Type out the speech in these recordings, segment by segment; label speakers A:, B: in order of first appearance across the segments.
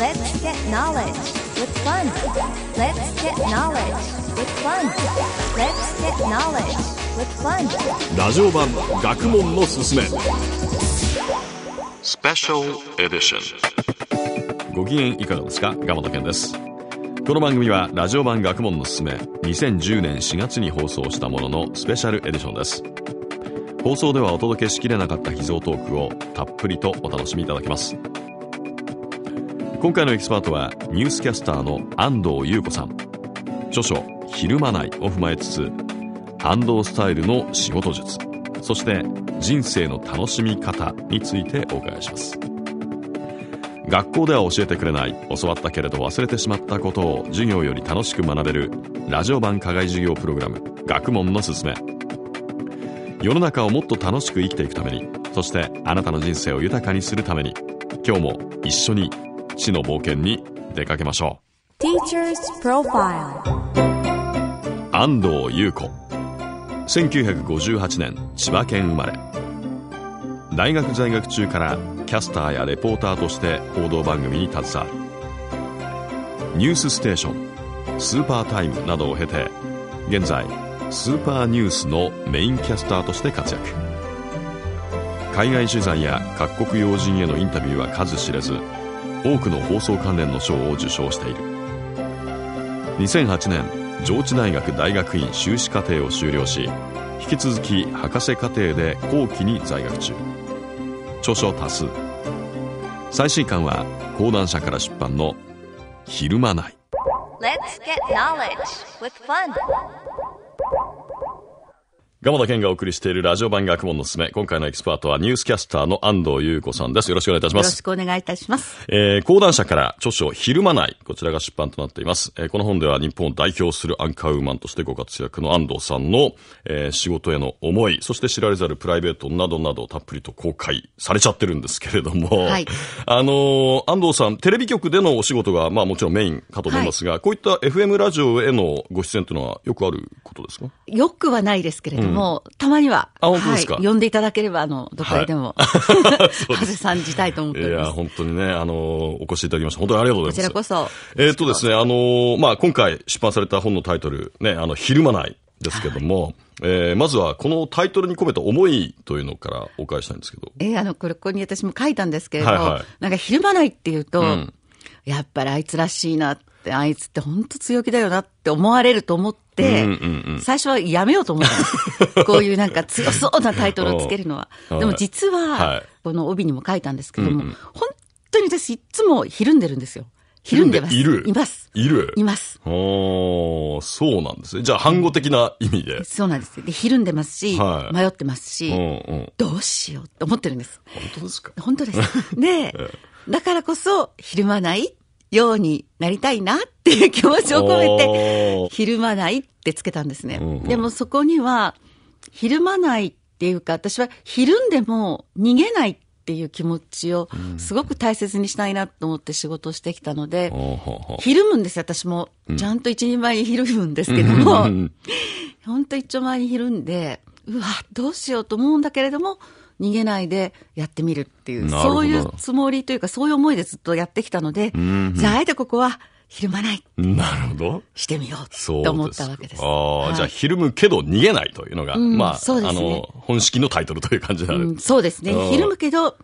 A: Let's get knowledge with fun. Let's get knowledge with fun. Let's get knowledge with fun.
B: ラジオ版学問のすすめ。Special Edition。ご機嫌いかがですか、ガ田健です。この番組はラジオ版学問のすすめ2010年4月に放送したもののスペシャルエディションです放送ではお届けしきれなかった秘蔵トークをたっぷりとお楽しみいただけます今回のエキスパートはニュースキャスターの安藤優子さん著書「ひるまない」を踏まえつつ安藤スタイルの仕事術そして人生の楽しみ方についてお伺いします学校では教えてくれない教わったけれど忘れてしまったことを授業より楽しく学べるラジオ版課外授業プログラム「学問のすすめ」世の中をもっと楽しく生きていくためにそしてあなたの人生を豊かにするために今日も一緒に各の冒険に出かけましょう安藤優子1958年千葉県生まれ大学在学中からキャスターやレポーターとして報道番組に携わる「ニュースステーション」「スーパータイム」などを経て現在スーパーニュースのメインキャスターとして活躍海外取材や各国要人へのインタビューは数知れず多くの放送関連の賞を受賞している2008年上智大学大学院修士課程を修了し引き続き博士課程で後期に在学中著書多数最新刊は講談社から出版の「昼間ない」
C: Let's get knowledge with fun.
B: 蒲田健がお送りしているラジオ版学問のすすめ。今回のエキスパートはニュースキャスターの安藤優子さんです。よろしくお願いいたします。よろし
C: くお願いいたします。
B: えー、講談社から著書、ひるまない。こちらが出版となっています。えー、この本では日本を代表するアンカーウーマンとしてご活躍の安藤さんの、えー、仕事への思い、そして知られざるプライベートなどなどたっぷりと公開されちゃってるんですけれども、はい、あのー、安藤さん、テレビ局でのお仕事が、まあもちろんメインかと思いますが、はい、こういった FM ラジオへのご出演というのはよくあることですか
C: よくはないですけれども、うんもう、たまには、あ、本当ですか、呼んでいただければ、あの、どこへでも、はい、さんじたいと思っております。いや、
B: 本当にね、あの、お越しいただきまして、本当にありがとうございます。こちらこそ。えっとですね、あの、まあ、今回出版された本のタイトル、ね、あの、ひるまないですけども、えまずはこのタイトルに込めた思いというのからお返いしたいんですけど。
C: えー、あの、これ、ここに私も書いたんですけれどはいはい、なんか、ひるまないっていうと、うん、やっぱりあいつらしいなって、あいつって本当強気だよなって思われると思って、、
A: 最
C: 初はやめようと思ったん こういうなんか強そうなタイトルをつけるのは。でも実は、この帯にも書いたんですけども、うんうん、本当に私いつもひるんでるんですよ。ひるんでます。いる。います。いる。います。
B: おそうなんですね。じゃあ、反語的な意味で、
C: そうなんです。で、ひるんでますし、はい、迷ってますし、うんうん、どうしようって思ってるんです。本当ですか本当です。で、だからこそ、ひるまないようになりたいなっていう気持ちを込めて、ひるまないってつけたんですね。うんうん、でもそこには、ひるまないっていうか、私はひるんでも逃げないっていう気持ちをすごく大切にしたいなと思って仕事をしてきたので、ひるむんです私も。ちゃんと一人前にひるむんですけども、本当一丁前にひるんで、うわ、どうしようと思うんだけれども、逃げないでやってみるっていう、そういうつもりというか、そういう思いでずっとやってきたので、じゃあ、あえてここは、ひるまない。
A: なるほど。
C: してみよう
B: と思ったわけです。ああ、はい、じゃあ、ひるむけど逃げないというのが、うん、まあ、ね、あの、本式のタイトルという感じになる。うん、そうですね。ひるむ
C: けど、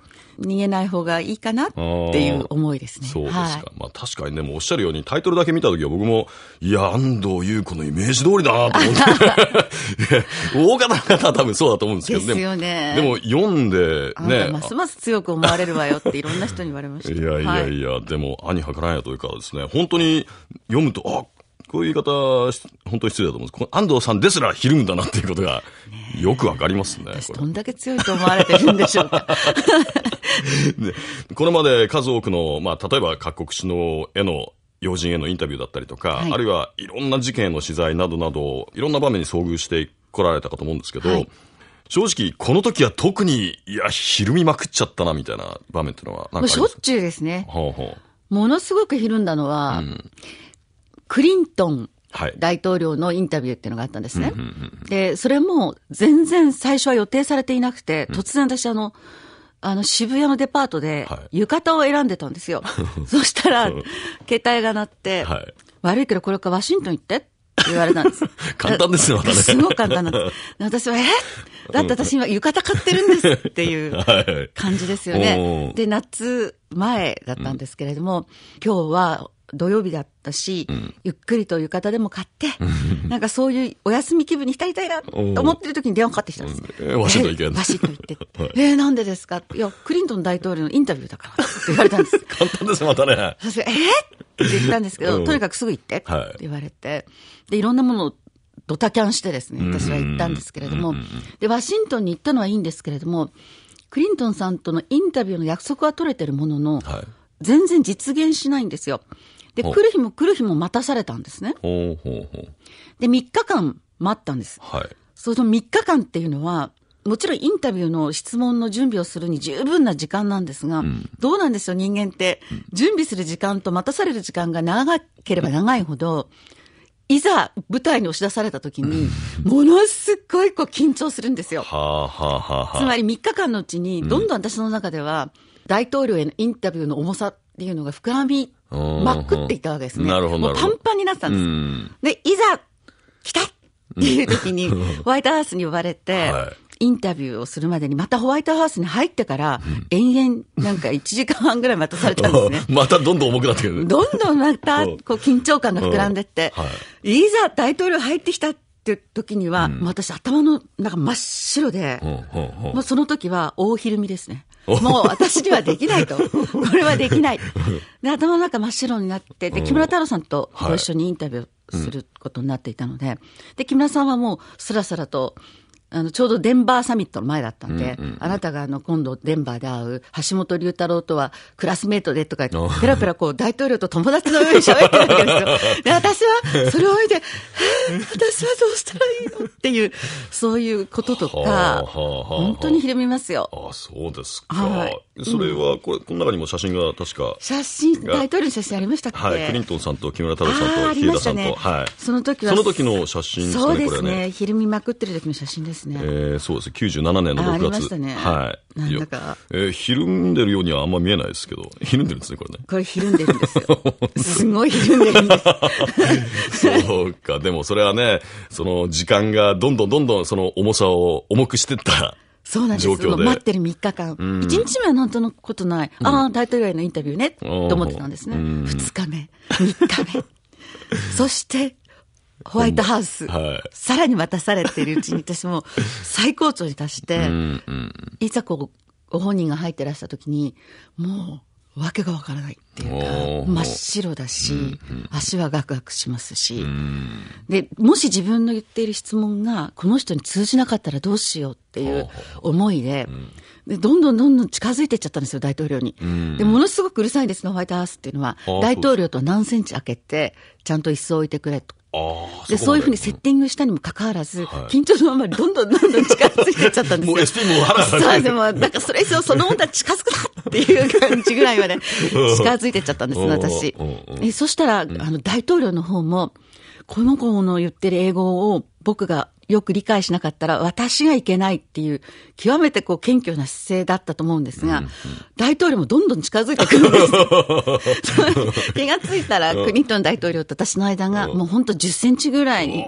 C: 逃げない方がいいかなっていう思いですね。そうですか、はい、
B: まあ確かにね、もうおっしゃるようにタイトルだけ見たときは僕も、いや、安藤優子のイメージ通りだなと思って、大方の方は多分そうだと思うんですけどね。ですよね。でも読んでね。ま
C: すます強く思われるわよっていろんな人に言われました。いやいやい
B: や、はい、でも、兄はからんやというかですね、本当に読むと、あこういう言い方、本当に失礼だと思うんです。安藤さんですらひるむんだなっていうことが、よくわかりますね。私、ど
C: んだけ強いと思われてるんでしょうか。
B: これまで数多くの、まあ、例えば各国首脳への要人へのインタビューだったりとか、はい、あるいはいろんな事件への取材などなど、いろんな場面に遭遇してこられたかと思うんですけど、はい、正直、この時は特に、いや、ひるみまくっちゃったな、みたいな場面っていうのは、なんかしょっ
C: ちゅうですね。
A: ほうほう
C: ものすごくひるんだのは、うんクリントン大統領のインタビューっていうのがあったんですね。で、それも全然最初は予定されていなくて、突然私あの、あの渋谷のデパートで浴衣を選んでたんですよ。そしたら、携帯が鳴って、悪いけどこれからワシントン行ってって言われたんです。
A: 簡単ですよ、私、すごく簡単
C: なんです。私は、えだって私今浴衣買ってる
A: んですっていう感
C: じですよね。で、夏前だったんですけれども、今日は土曜日だったし、うん、ゆっくりと浴衣でも買って、なんかそういうお休み気分に浸りたいなと思ってる時に電話かかってきたんです。
A: えー、ワシントン行けんワシントン行って。え
C: ー、なんでですかいや、クリントン大統領のインタビューだからって言われたんで
A: す。簡単です、またね。えー、
C: って言ったんですけど、とにかくすぐ行ってって言われて、で、いろんなものをドタキャンしてですね、私は行ったんですけれども、で、ワシントンに行ったのはいいんですけれども、クリントンさんとのインタビューの約束は取れてるものの、はい、全然実現しないんですよ。で、来る日も来る日も待たされたんですね。ほうほうほうで、3日間待ったんです。はい。その3日間っていうのは、もちろんインタビューの質問の準備をするに十分な時間なんですが、うん、どうなんですよ、人間って。準備する時間と待たされる時間が長ければ長いほど、いざ舞台に押し出された時に、ものすごいこう緊張するんですよ。つ
A: ま
C: り3日間のうちに、どんどん私の中では、大統領へのインタビューの重さっていうのが膨らみ
A: まくっていたわけですね。なるほどもうパンパンになってたん
C: です。で、いざ、来たっていう時に、ホワイトハウスに呼ばれて、インタビューをするまでに、またホワイトハウスに入ってから、延々、なんか1時間半ぐらい待たされたんですね。
B: またどんどん重くなってくる、ど
C: んどんまた、こう、緊張感が膨らんでって、い、ざ大統領入ってきたって時には、私頭の中真っ白で、もうその時は大ひるみですね。もう私にはできないと。これはできない。で、頭の中真っ白になって、で、木村太郎さんとご一緒にインタビューすることになっていたので、で、木村さんはもうすらすらと、あの、ちょうどデンバーサミットの前だったんで、うんうんうん、あなたがあの、今度デンバーで会う橋本龍太郎とはクラスメートでとか、ペラペラこう、大統領と友達のように喋ってるわ
A: けですよ。
C: で、私は、それを見て、私はどうしたらいいのっていう、そういうこととか、はあはあはあ、本当にひるみますよ。あ
B: そうですか。はい。それは、これ、この中にも写真が確か。写真、大
C: 統領の写真ありましたっけはい。クリ
B: ントンさんと木村太郎さんと、ヒエダさんと、ね、はい。その時は。その時の写真ですね、そうですね。
C: ひるみまくってる時の写真です。ですね。え
B: ー、そうです。九十七年の6月。ありましたね。はい。なんだか。えー、ひるんでるようにはあんま見えないですけど、ひるんでるんですね、これね。これひるんでるん
A: ですよ。すごいひるんでるんで
B: す。そうか、でもそれはね、その時間がどんどんどんどんその重さを重くして
A: った
C: そうなんですよ。待ってる3日間。うん、1日目はなんとなことない。うん、ああ、大統領へのインタビューね、と思ってたんですね。う2日目、3日目。そして、ホワイトハウス、はい、さらに待たされているうちに私も最高潮に達して、うんうん、いざこう、ご本人が入ってらした時に、もう、わけがわからないっ
A: ていうか、真っ白だし、うんう
C: ん、足はガクガクしますし、うん、で、もし自分の言っている質問が、この人に通じなかったらどうしようっていう思いで、でどんどんどんどん近づいていっちゃったんですよ、大統領に。で、ものすごくうるさいんですね、ホワイトハウスっていうのは。大統領と何センチ開けて、ちゃんと椅子を置いてくれとでそういうふうにセッティングしたにもかかわらず、はい、緊張のままどんどんどんどん近づいてっちゃったんですよ。もう SP も腹がそうでも、なんかそれ以上そのもんち近づくなっていう感じぐらいまで近づいてっちゃったんです、私。えそしたら、あの、大統領の方も、この子の言ってる英語を僕がよく理解しなかったら私がいけないっていう、極めてこう謙虚な姿勢だったと思うんですが、うんうん、大統領もどんどん近づいてくるん
A: で
C: す。気がついたら、クリントン大統領と私の間が、もう本当10センチぐらいに、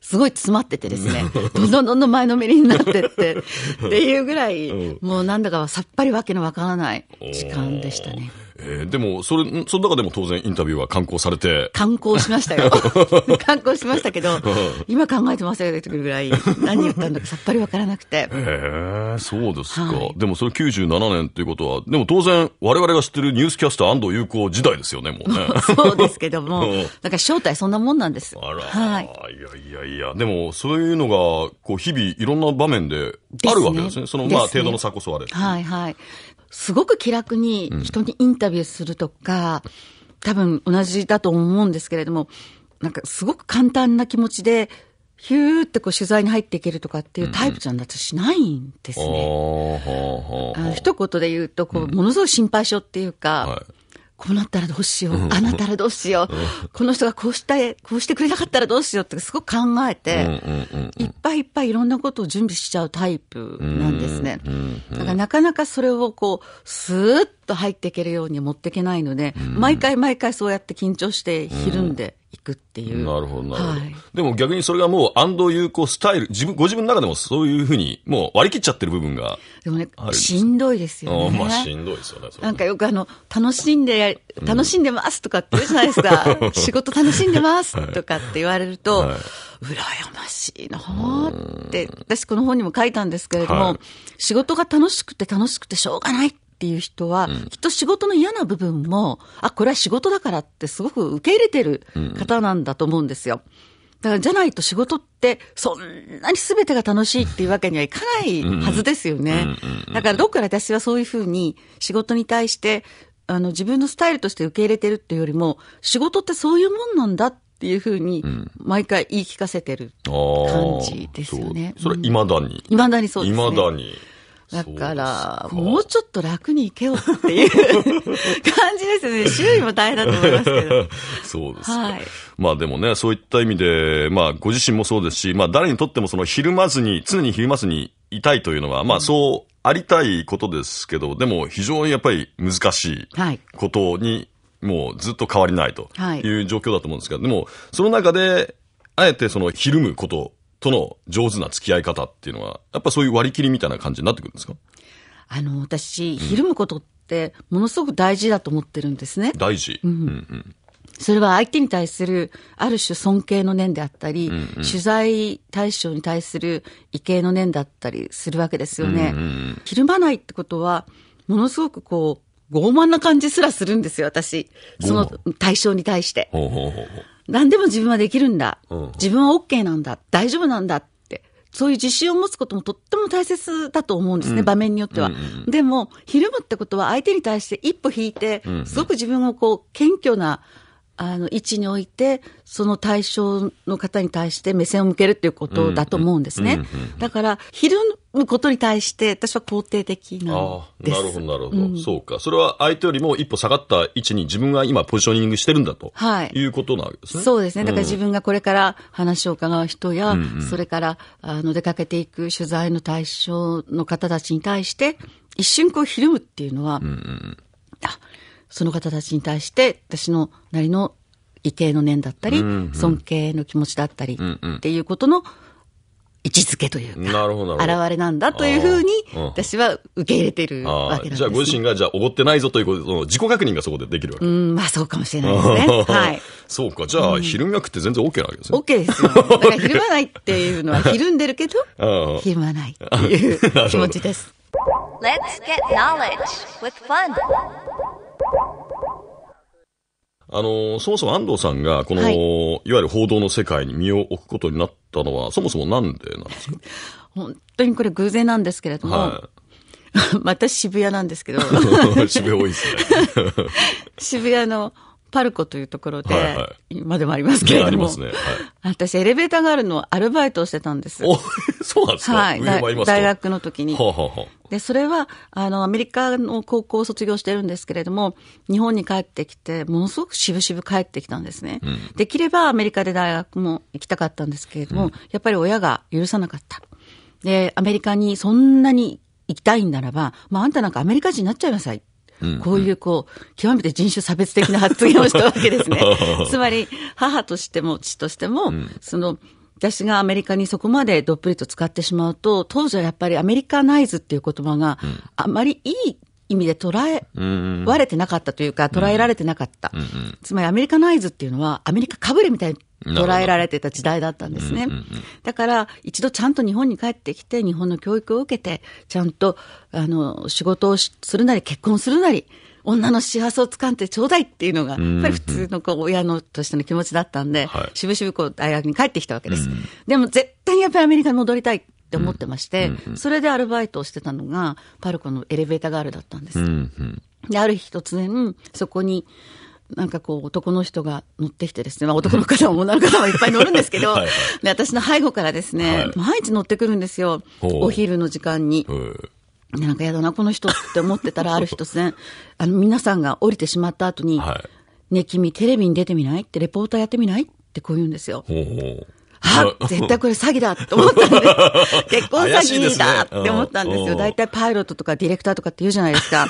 C: すごい詰まっててですね、どんどんどんどん前のめりになってって、っていうぐらい、もうなんだかさっぱりわけのわからない時間でしたね。
B: えー、でも、それ、その中でも当然インタビューは刊行されて。刊
C: 行しましたよ。刊行しましたけど、今考えてませんよってくるぐらい、何言ったんだかさっぱりわからなく
B: て。ええそうですか、はい、でもそれ97年ということは、でも当然、我々が知ってるニュースキャスター安藤優子時代ですよね、もうね。そうですけども、
C: なんか正体そんなもんなんです。あら、はい。
B: いやいやいや、でもそういうのが、こう、日々いろんな場面であるわけですね。すねその、まあ、程度の差こそあれ。
C: はいはい。すごく気楽に人にインタビューするとか、うん、多分同じだと思うんですけれども、なんかすごく簡単な気持ちで、ヒューってこう取材に入っていけるとかっていうタイプじゃんだってしないん
A: ですね。う
C: ん、一言で言うと、こう、ものすごい心配性っていうか、はいこうなったらどうしよう、あなたらどうしよう、この人がこうした、こうしてくれなかったらどうしようってすごく考えて、いっぱいいっぱいいろんなことを準備しちゃうタイプなんですね。だからなかなかそれをこう、スーッと入っていけるように持っていけないので、毎回毎回そうやって緊張してひるんでくっていう。
B: なるほど、なるほど、はい。でも逆にそれがもう安藤優子スタイル、自分、ご自分の中でもそういうふうに、もう割り切っちゃってる部分が
C: でもね、しんどいですよね。まあしんどいですよね。なんかよくあの、楽しんで、楽しんでますとかって言うじゃないですか。う ん、仕事楽しんでますとかって言われると、はい羨ましいなって、私この本にも書いたんですけれども、はい、仕事が楽しくて楽しくてしょうがないっっていう人は、きっと仕事の嫌な部分も、あ、これは仕事だからってすごく受け入れてる方なんだと思うんですよ。だからじゃないと仕事ってそんなにすべてが楽しいっていうわけにはいかないはずですよね。だからどっから私はそういうふうに仕事に対してあの自分のスタイルとして受け入れてるっていうよりも仕事ってそういうもんなんだっていうふうに毎回言い聞かせてる
B: 感じですよね。うん、そそれいまだにいまだにそうですね。いまだに。
C: だから、もうちょっと楽に行けよっていう感じですね。周囲も大変だと思います
B: けど。そうですはい。まあでもね、そういった意味で、まあご自身もそうですし、まあ誰にとってもそのひるまずに、常にひるまずにいたいというのは、まあそうありたいことですけど、でも非常にやっぱり難しいことに、もうずっと変わりないという状況だと思うんですけど、でもその中で、あえてそのひるむこととの上手な付き合い方っていうのは、やっぱそういう割り切りみたいな感じになってくるんですか
C: あの、私、ひるむことって、ものすごく大事だと思ってるんですね。
A: 大事。うん、うんうん
C: それは相手に対するある種尊敬の念であったり、うんうん、取材対象に対する畏敬の念だったりするわけですよね。うんうん、ひるまないってことは、ものすごくこう、傲慢な感じすらするんですよ、私。その対象に対して。ほうほうほう何でも自分はできるんだ。うん、自分は OK なんだ。大丈夫なんだって。そういう自信を持つこともとっても大切だと思うんですね、うん、場面によっては。うんうん、でも、ひるむってことは相手に対して一歩引いて、すごく自分をこう、謙虚な、あの、位置に置いて、その対象の方に対して目線を向けるっていうことだと思うんですね。だから、ひることに対して、私は肯定的なん
B: です。あなるほど、なるほど、うん、そうか。それは相手よりも一歩下がった位置に自分が今ポジショニングしてるんだと。はい。いうことなわけですね。そうですね。だから自分
C: がこれから話を伺う人や、うんそれから、あの、出かけていく取材の対象の方たちに対して、一瞬こうひるむっていうのは、うんうん、その方たちに対して、私のなりの畏敬の念だったり、うんうん、尊敬の気持ちだったり、っていうことの、うんうん位置づけとい
A: うか、現
C: れなんだというふうに、私は受け入れてるわけなんです、ね、じゃあ、ご自身
B: が、じゃあ、おごってないぞということの自己確認がそこでできるわけ
C: うん、まあ、そうかもしれないですね。はい。
B: そうか、じゃあ、昼脈って全然
C: OK なわけですね。OK ですよ、だから、ひるまないっていうのは、ひるんでるけど、ひるまないっていう 気持ちです。Let's get knowledge with fun!
B: あの、そもそも安藤さんが、この、はい、いわゆる報道の世界に身を置くことになったのは、そもそもなんでなんですか
C: 本当にこれ偶然なんですけれども、はい、また渋谷なんですけど。渋谷多いですね。渋谷のパルコというところで、はいはい、今でもありますけれども、ね、ありますね、はい、私、エレベーターがあるのアルバイトをしてたんです。そうなんですか、はい、大学の時に。ははで、それは、あの、アメリカの高校を卒業してるんですけれども、日本に帰ってきて、ものすごく渋々帰ってきたんですね。うん、できればアメリカで大学も行きたかったんですけれども、うん、やっぱり親が許さなかった。で、アメリカにそんなに行きたいんならば、まあ、あんたなんかアメリカ人になっちゃいなさいってこういうこう、極めて人種差別的な発言をしたわけですね。つまり、母としても父としても、うん、その、私がアメリカにそこまでどっぷりと使ってしまうと、当時はやっぱりアメリカナイズっていう言葉が、あまりいい意味で捉え、られてなかったというか、捉えられてなかった。つまりアメリカナイズっていうのは、アメリカかぶれみたい捉えられてた時代だったんですね。うんうんうん、だから、一度ちゃんと日本に帰ってきて、日本の教育を受けて、ちゃんと、あの、仕事をするなり、結婚するなり、女の幸せをつかんでちょうだいっていうのが、やっぱり普通のこう親のとしての気持ちだったんで、しぶしぶこう大学に帰ってきたわけです。うん、でも絶対にやっぱりアメリカに戻りたいって思ってまして、うんうん、それでアルバイトをしてたのが、パルコのエレベーターガールだったん
A: です。うんうん、
C: で、ある日突然、そこに、なんかこう男の人が乗ってきてですね、まあ、男の方も女の方もいっぱい乗るんですけど、はい、で私の背後からですね、はい、毎日乗ってくるんですよ、お昼の時間に。なんかやだな、この人って思ってたら、ある日突然、あの皆さんが降りてしまった後に、はい、ね、君、テレビに出てみないって、レポーターやってみないってこう言うんですよ。ほうほうあ、絶対これ詐欺だと思ったんで、結婚詐欺だって思ったんですよ。大体、パイロットとかディレクターとかって言うじゃないですか。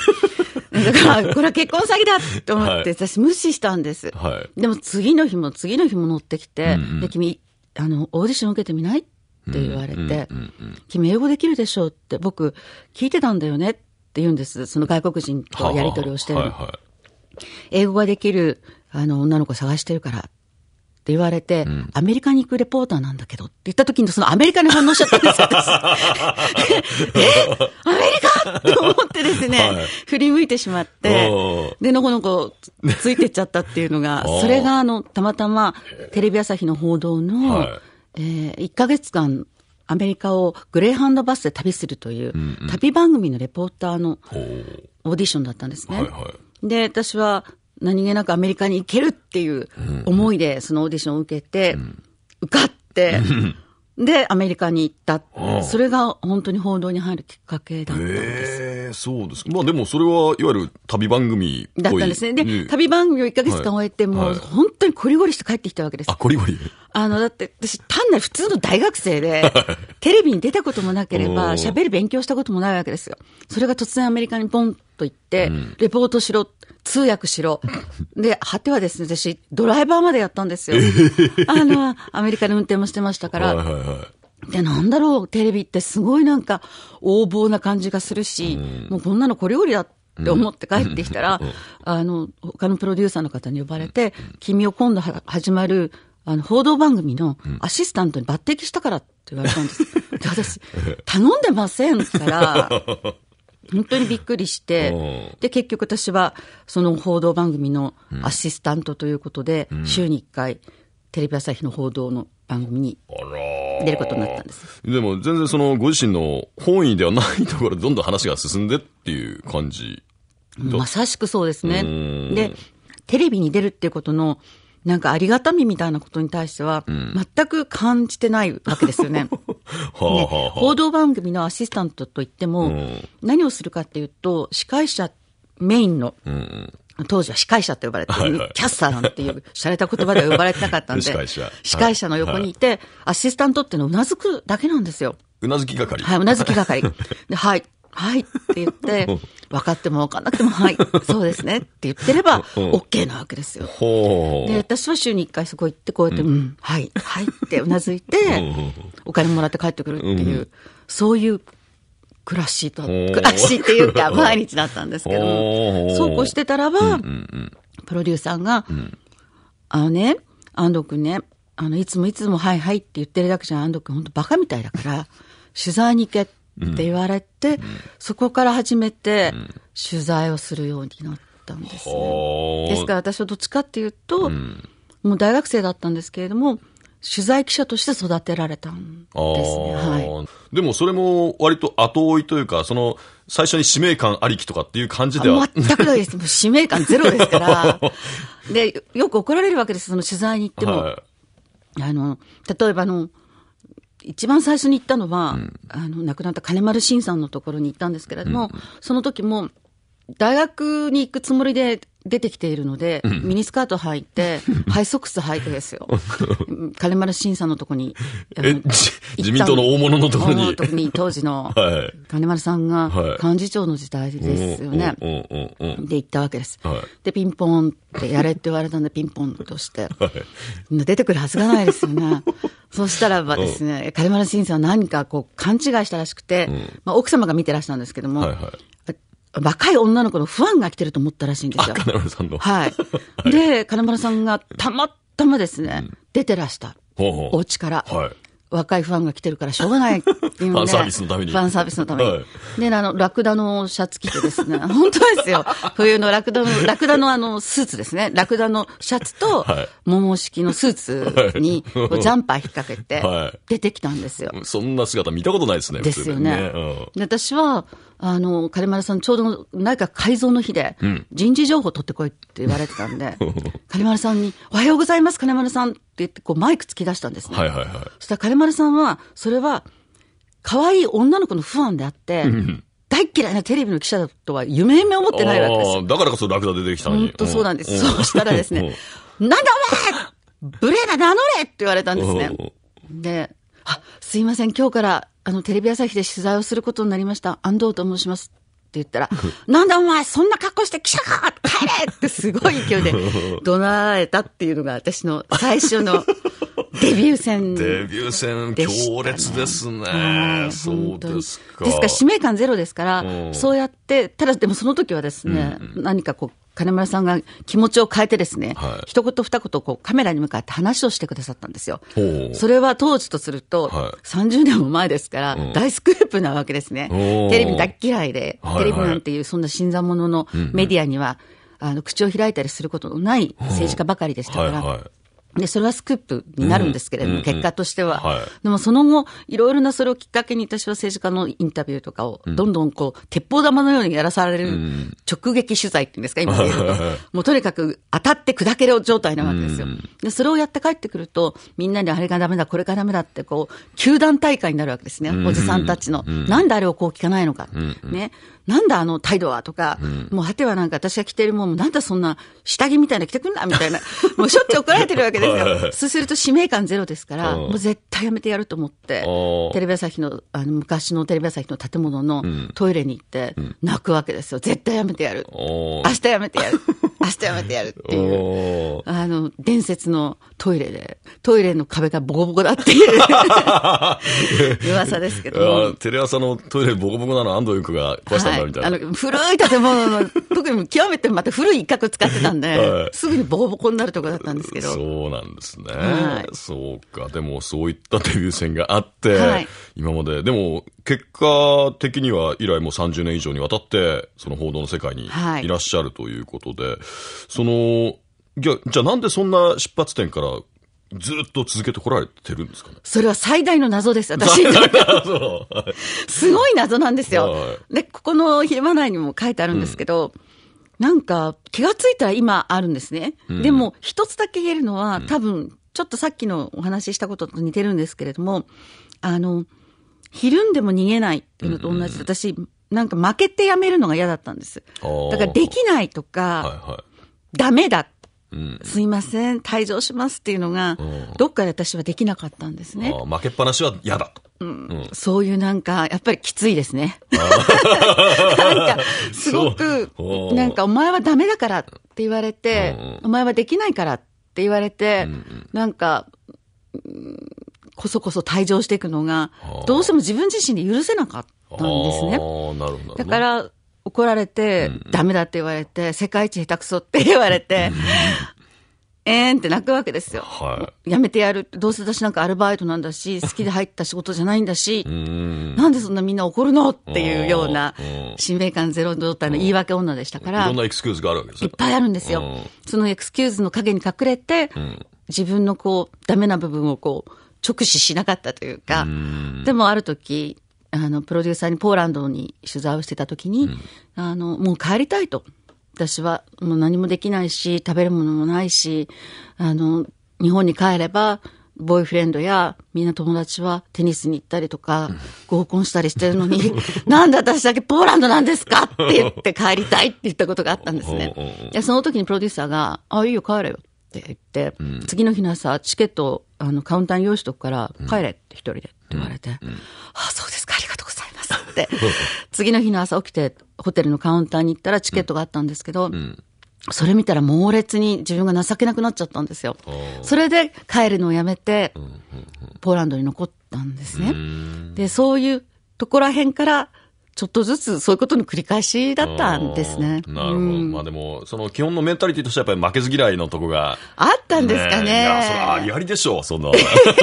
C: だから、これは結婚詐欺だと思って、私無視したんです。はい、でも次の日も次の日も乗ってきて、で、君、あの、オーディション受けてみないって
A: 言われて、
C: 君英語できるでしょうって、僕聞いてたんだよねって言うんです。その外国人とやり取りをしてるの。英語ができる、あの、女の子探してるからって言われて、うん、アメリカに行くレポーターなんだけどって言った時に、そのアメリカに反応しちゃったんですよ、私。えアメリカって思ってですね、はい、振り向いてしまって、で、のこのこついてっちゃったっていうのが、それがあの、たまたまテレビ朝日の報道の、はい、えー、1ヶ月間、アメリカをグレーハンドバスで旅するという、旅番組のレポーターのオーディションだったんですね。はいはい、で、私は何気なくアメリカに行けるっていう思いで、そのオーディションを受けて、受かって、で、アメリカに行った。それが本当に報道に入るきっかけだったんで
B: す。えー、そうですまあでもそれはいわゆる旅番組
C: だったんですね。で、旅番組を1ヶ月間終えて、もう本当にこりこりして帰ってきたわけです。あ、こりごりあの、だって私単なる普通の大学生で、テレビに出たこともなければ、喋る勉強したこともないわけですよ。それが突然アメリカにポンと言って、うん、レポートしろ、通訳しろ。で、果てはですね、私、ドライバーまでやったんですよ。あの、アメリカで運転もしてましたから。はいはいはいで、なんだろう、テレビってすごいなんか、横暴な感じがするし、うん、もうこんなの小料理だって思って帰ってきたら、うん、あの、他のプロデューサーの方に呼ばれて、うん、君を今度始まる、あの、報道番組のアシスタントに抜擢したからって言われたんです。で、私、頼んでませんから、本当にびっくりして、で、結局私は、その報道番組のアシスタントということで、うん、週に1回、テレビ朝日の報道の番組に出る
B: ことになったんです。でも全然そのご自身の本意ではないところどんどん話が進んでっていう感じ
C: まさしくそうですね。で、テレビに出るっていうことのなんかありがたみみたいなことに対しては、全く感じてないわけですよね。
A: 報
C: 道番組のアシスタントといっても、何をするかっていうと、司会者メインの、当時は司会者と呼ばれて、キャスターなんていう、洒落た言葉では呼ばれてなかったんで、司会者。の横にいて、アシスタントっていうのをうなずくだけなんですよ。うなずき係はい、うなずき係。で、はい、はいって言って、分かっても分かんなくても、はい、そうですねって言ってれば、OK なわけですよ。で、私は週に1回そこ行って、こうやって、うん、はい、はいってうなずいて、お金もらって帰ってくるっていう、そういう暮らしと、暮らしっていうか、毎日だったんですけど、そうこうしてたらば、プロデューサーが、あのね、安藤君ね、あの、いつもいつもはいはいって言ってるだけじゃ、安藤君本当バカみたいだから、取材に行けってって言われて、うん、そこから始めて、取材をするようになったんです
A: ね。ですから
C: 私はどっちかっていうと、もう大学生だったんですけれども、取材記者として育てられたん
B: ですね。はい、でもそれも割と後追いというか、その最初に使命感ありきとかっていう感じでは全くな
C: いです。もう使命感ゼロですから。で、よく怒られるわけです。その取材に行っても。はい、あの、例えばの、一番最初に行ったのは、うん、あの、亡くなった金丸信さんのところに行ったんですけれども、うん、その時も、大学に行くつもりで出てきているので、ミニスカート履いて、ハイソックス履いてですよ。金丸審査のとこに。自民党の大物のとこに。に当時の、金丸さんが幹事長の時代ですよね。
A: で、行っ
C: たわけです。で、ピンポンってやれって言われたんで、ピンポンとして。出てくるはずがないですよね。そうしたらばですね、金丸審査は何かこう勘違いしたらしくて、まあ、奥様が見てらしたんですけども、若い女の子のファンが来てると思ったらしいんですよ。金丸さんの。はい。で、金丸さんがたまたまですね、うん、出てらした。ほうほうお家から。はい。若いファンが来てるからしょうがないっていね、ファンサービスのために。ファンサービスのために。はい、で、あの、ラクダのシャツ着てですね、本当ですよ。冬のラクダの、ラクダのあの、スーツですね。ラクダのシャツと、はい、桃式のスーツに、ジャンパー引っ掛けて、出てきたんで
B: すよ、はい、そんな姿見たことないですね。ですよね。ねう
C: ん、私は、あの、金丸さん、ちょうど内閣改造の日で、人事情報取ってこいって言われてたんで、うん、金丸さんに、おはようございます、金丸さんって言って、こうマイク突き出したんですね。はいはいはい。そしたら金丸さんは、それは、可愛い女の子のファンであって、大嫌いなテレビの記者だとは夢夢思ってないわけで
B: すだからこそラクダ出て
A: きたのに。とそうなんです。そうしたらですね、
C: なんだお前ブレだ名乗れって言われたんですね。で、あ、すいません、今日からあの、テレビ朝日で取材をすることになりました。安藤と申します。って言ったら、なんだお前、そんな格好して記者か帰れってすごい勢いで怒鳴られたっていうのが私の最初のデビュー戦。デビ
B: ュー戦、強烈ですね。そうですか。ですから、使
C: 命感ゼロですから、そうやって、ただでもその時はですね、何かこう、金村さんが気持ちを変えてですね、一言二言こうカメラに向かって話をしてくださったんですよ。それは当時とすると、30年も前ですから、大スクープなわけですね。テレビ大嫌いで、テレビなんていうそんな新参者のメディアには、あの口を開いたりすることのない政治家ばかりでしたから、で、それはスクープになるんですけれども、うん、結果としては、うんでもその後、いろいろなそれをきっかけに私は政治家のインタビューとかを、どんどんこう、鉄砲玉のようにやらされる直撃取材っていうんですか、今言うと。もうとにかく当たって砕ける状態なわけですよ。で、それをやって帰ってくると、みんなにあれがダメだ、これがダメだって、こう、球団大会になるわけですね。おじさんたちの。なんであれをこう聞かないのか。ね。なんだあの態度はとか、もう果てはなんか私が着てるもんも、なんだそんな下着みたいな着てくんなみたいな、もうしょっちゅう怒られてるわけですよ。そうすると使命感ゼロですから、もう絶対やめてやると思って、テレビ朝日の、あの昔のテレビ朝日の建物のトイレに行って泣くわけですよ。絶対やめてやる。
A: 明日
C: やめてやる。明日やめてやるってい
A: う。
C: あの、伝説のトイレで、トイレの壁がボコボコだっていう 噂ですけど。
B: テレ朝のトイレボコボコなの安藤優子が壊したんだみたいな。はい、
C: あの古い建物の、特に極めてまた古い一角使ってたんで、はい、すぐにボコボコになるとこだったんですけど。
B: そうなんですね。はい、そうか。でもそういったデビュー戦があって、今まで、でも結果的には以来も30年以上にわたって、その報道の世界にいらっしゃるということで、はい、その、じゃじゃあなんでそんな出発点からずっと続けてこられてるんですかね
C: それは最大の謎です、私。すごい謎なんですよ。はい、で、ここの昼間内にも書いてあるんですけど、うんなんか気がついたら今あるんですね。うん、でも一つだけ言えるのは、ん、多分ちょっとさっきのお話ししたことと似てるんですけれども、あの、ひるんでも逃げないっていうのと同じで、私、なんか負けてやめるのが嫌だったんです。だからできないとか、はいはい、ダメだ、うん、すいません、退場しますっていうのが、うん、どっかで私はできなかったんですね。
B: 負けっぱなしは嫌だと。うん、
C: そういうなんか、やっぱりきついですね。
A: なんか、すごく、なん
C: か、お前はダメだからって言われて、お前はできないからって言われて、なんか、こそこそ退場していくのが、どうしても自分自身で許せなかったんですね。だから、怒られて、だめダメだって言われて、世界一下手くそって言われて、えーんって泣くわけですよ。はい、やめてやる。どうせ私なんかアルバイトなんだし、好きで入った仕事じゃないんだし、
A: な
C: んでそんなみんな怒るのっていうような、使命感ゼロ状態の言い訳女でしたから。いろんな
B: エクスキューズがあるわけですいっぱいあるんですよ。
C: そのエクスキューズの陰に隠れて、自分のこう、ダメな部分をこう、直視しなかったというか、でもある時、あの、プロデューサーにポーランドに取材をしてた時に、うん、あの、もう帰りたいと。私はもう何もできないし、食べるものもないし、あの、日本に帰れば、ボーイフレンドやみんな友達はテニスに行ったりとか、合コンしたりしてるのに、なんで私だけポーランドなんですかって言って帰りたいって言ったことがあったんですね。その時にプロデューサーが、あ、いいよ帰れよって言って、うん、次の日の朝、チケットあのカウンターに用意しとくから、帰れって一人でって言われて、うんうん、あ、そうですか、ありがとうございますって、次の日の朝起きて、ホテルのカウンターに行ったらチケットがあったんですけど、それ見たら猛烈に自分が情けなくなっちゃったんですよ。それで帰るのをやめて、ポーランドに残ったんですね。で、そういうところらへんから、ちょっとずつそういうことの繰り返しだったんですね。なるほど。うん、
B: まあでも、その基本のメンタリティとしてはやっぱり負けず嫌いのとこが。
C: あったんですかね。ねいや、それあ
B: りありでしょう、そんな。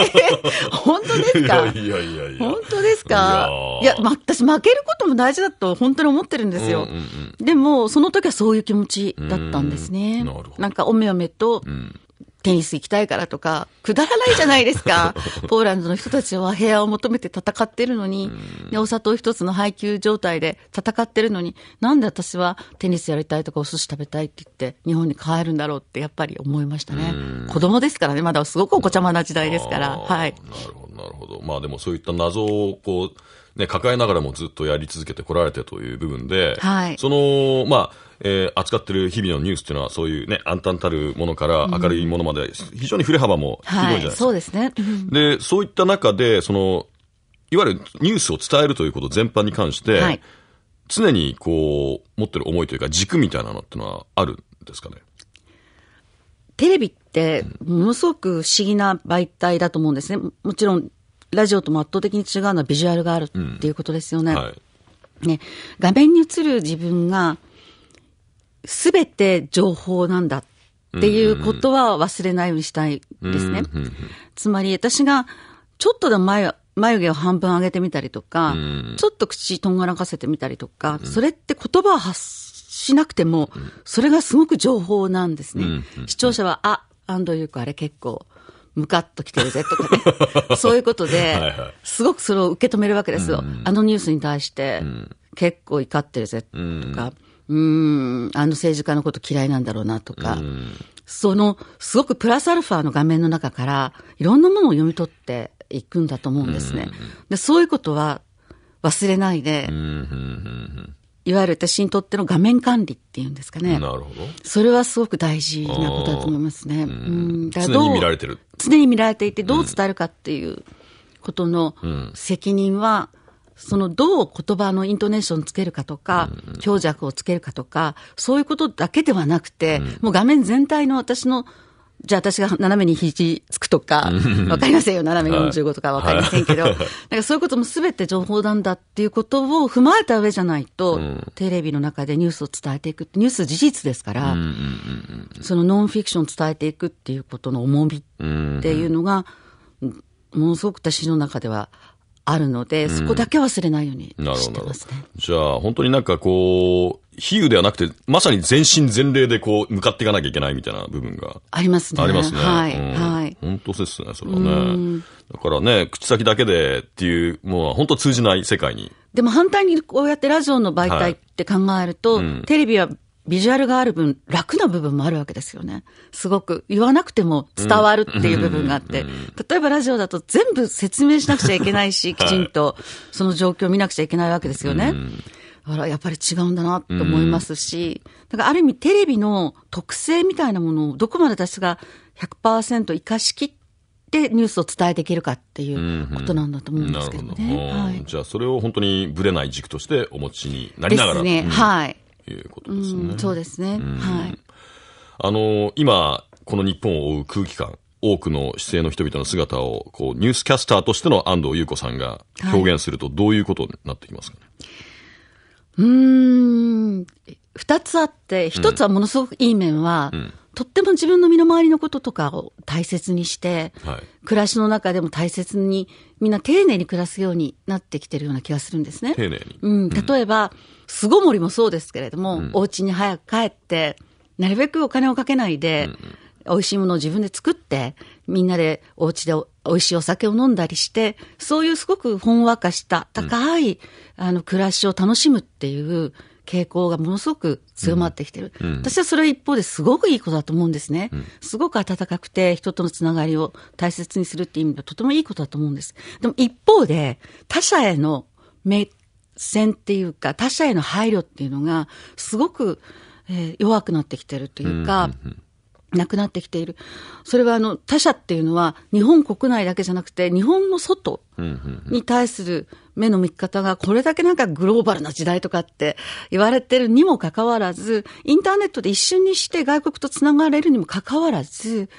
C: 本当ですかいやいやいや本当ですかいやま、私負けることも大事だと本当に思ってるんですよ。うんうんうん、でも、その時はそういう気持ちだったんですね。ななんか、おめおめと、うんテニス行きたいからとか、くだらないじゃないですか。ポーランドの人たちは平和を求めて戦ってるのに、お砂糖一つの配給状態で戦ってるのに、なんで私はテニスやりたいとかお寿司食べたいって言って、日本に帰るんだろうってやっぱり思いましたね。子供ですからね、まだすごくお子ちゃまな時代ですから、はい。なる
B: ほど、なるほど。まあでもそういった謎をこう、ね、抱えながらもずっとやり続けてこられてという部分で、はい、その、まあ、えー、扱ってる日々のニュースっていうのは、そういうね、暗淡たるものから明るいものまで、非常に振れ幅も広いじゃないですか。はい、そうですね。で、そういった中で、その、いわゆるニュースを伝えるということ全般に関して、はい、常にこう、持ってる思いというか、軸みたいなのっていうのはあるんで
C: すかね。テレビって、ものすごく不思議な媒体だと思うんですね。もちろん、ラジオとも圧倒的に違うのはビジュアルがあるっていうことですよね。うんはい、ね画面に映る自分がすべて情報なんだっ
A: ていうこと
C: は忘れないようにしたいですね。つまり私がちょっとでも前眉毛を半分上げてみたりとか、ちょっと口とんがらかせてみたりとか、それって言葉を発しなくても、それがすごく情報なんですね。視聴者は、あ、アンリュークあれ結構、ムカッときてるぜとかね。そういうことで、すごくそれを受け止めるわけですよ。あのニュースに対して、結構怒ってるぜとか。うん、あの政治家のこと嫌いなんだろうなとか、その、すごくプラスアルファの画面の中から、いろんなものを読み取っていくんだと思うんですね。で、そういうことは忘れないで、いわゆる私にとっての画面管理っていうんですかね。なるほど。それはすごく大事なことだと思いますね。うん。だ常に見られてる。常に見られていて、どう伝えるかっていうことの責任は、うんそのどう言葉のイントネーションつけるかとか、強弱をつけるかとか、そういうことだけではなくて、もう画面全体の私の、じゃあ私が斜めに肘つくとか、
A: わかりませんよ、斜め45とかわかりませんけど、なんか
C: そういうこともすべて情報なんだっていうことを踏まえた上じゃないと、テレビの中でニュースを伝えていく、ニュース事実ですから、そのノンフィクションを伝えていくっていうことの重みっ
A: ていう
C: のが、ものすごく私の中ではあるので、そこだけ忘れないようにし
A: て
B: ますね。じゃあ、本当になんかこう、比喩ではなくて、まさに全身全霊でこう、向かっていかなきゃいけないみたいな部分が。
C: ありますね。ありますね。はい。うん、はい。
B: 本当ですね、それはね。だからね、口先だけでっていう、もう本当通じない世界に。
C: でも反対にこうやってラジオの媒体って考えると、はいうん、テレビはビジュアルがある分、楽な部分もあるわけですよね。すごく。言わなくても伝わるっていう部分があって。うんうん、例えばラジオだと全部説明しなくちゃいけないし、きちんとその状況を見なくちゃいけないわけですよね。だからやっぱり違うんだなと思いますし、だからある意味テレビの特性みたいなものをどこまで私が100%生かしきってでニュースを伝えていけるかっていうことなんだと思うんですけどね。は
B: い、じゃあそれを本当にぶれない軸としてお持ちになりながら。ですね、うん、はい。
C: いうことですね。うそうですね。はい。
B: あの、今、この日本を追う空気感、多くの姿勢の人々の姿を、こう、ニュースキャスターとしての安藤優子さんが表現すると、どういうことになってきますかね。
C: はい、うん、二つあって、一つはものすごくいい面は、うんとっても自分の身の回りのこととかを大切にして、はい、暮らしの中でも大切にみんな丁寧に暮らすようになってきてるような気がするんですね。丁寧に、うん、例えば、巣ごもりもそうですけれども、うん、お家に早く帰ってなるべくお金をかけないで、うん美味しいものを自分で作って、みんなでお家で美味しいお酒を飲んだりして、そういうすごくほんわかした高い、うん、あの暮らしを楽しむっていう傾向がものすごく強まってきてる、うん、私はそれは一方ですごくいいことだと思うんですね、うん、すごく温かくて、人とのつながりを大切にするっていう意味では、とてもいいことだと思うんです。でも一方で、他者への目線っていうか、他者への配慮っていうのが、すごく、えー、弱くなってきてるというか、うんうんうんなくなってきている。それはあの他者っていうのは日本国内だけじゃなくて日本の外に対する目の見方がこれだけなんかグローバルな時代とかって言われてるにもかかわらず、インターネットで一瞬にして外国とつながれるにもかかわらず、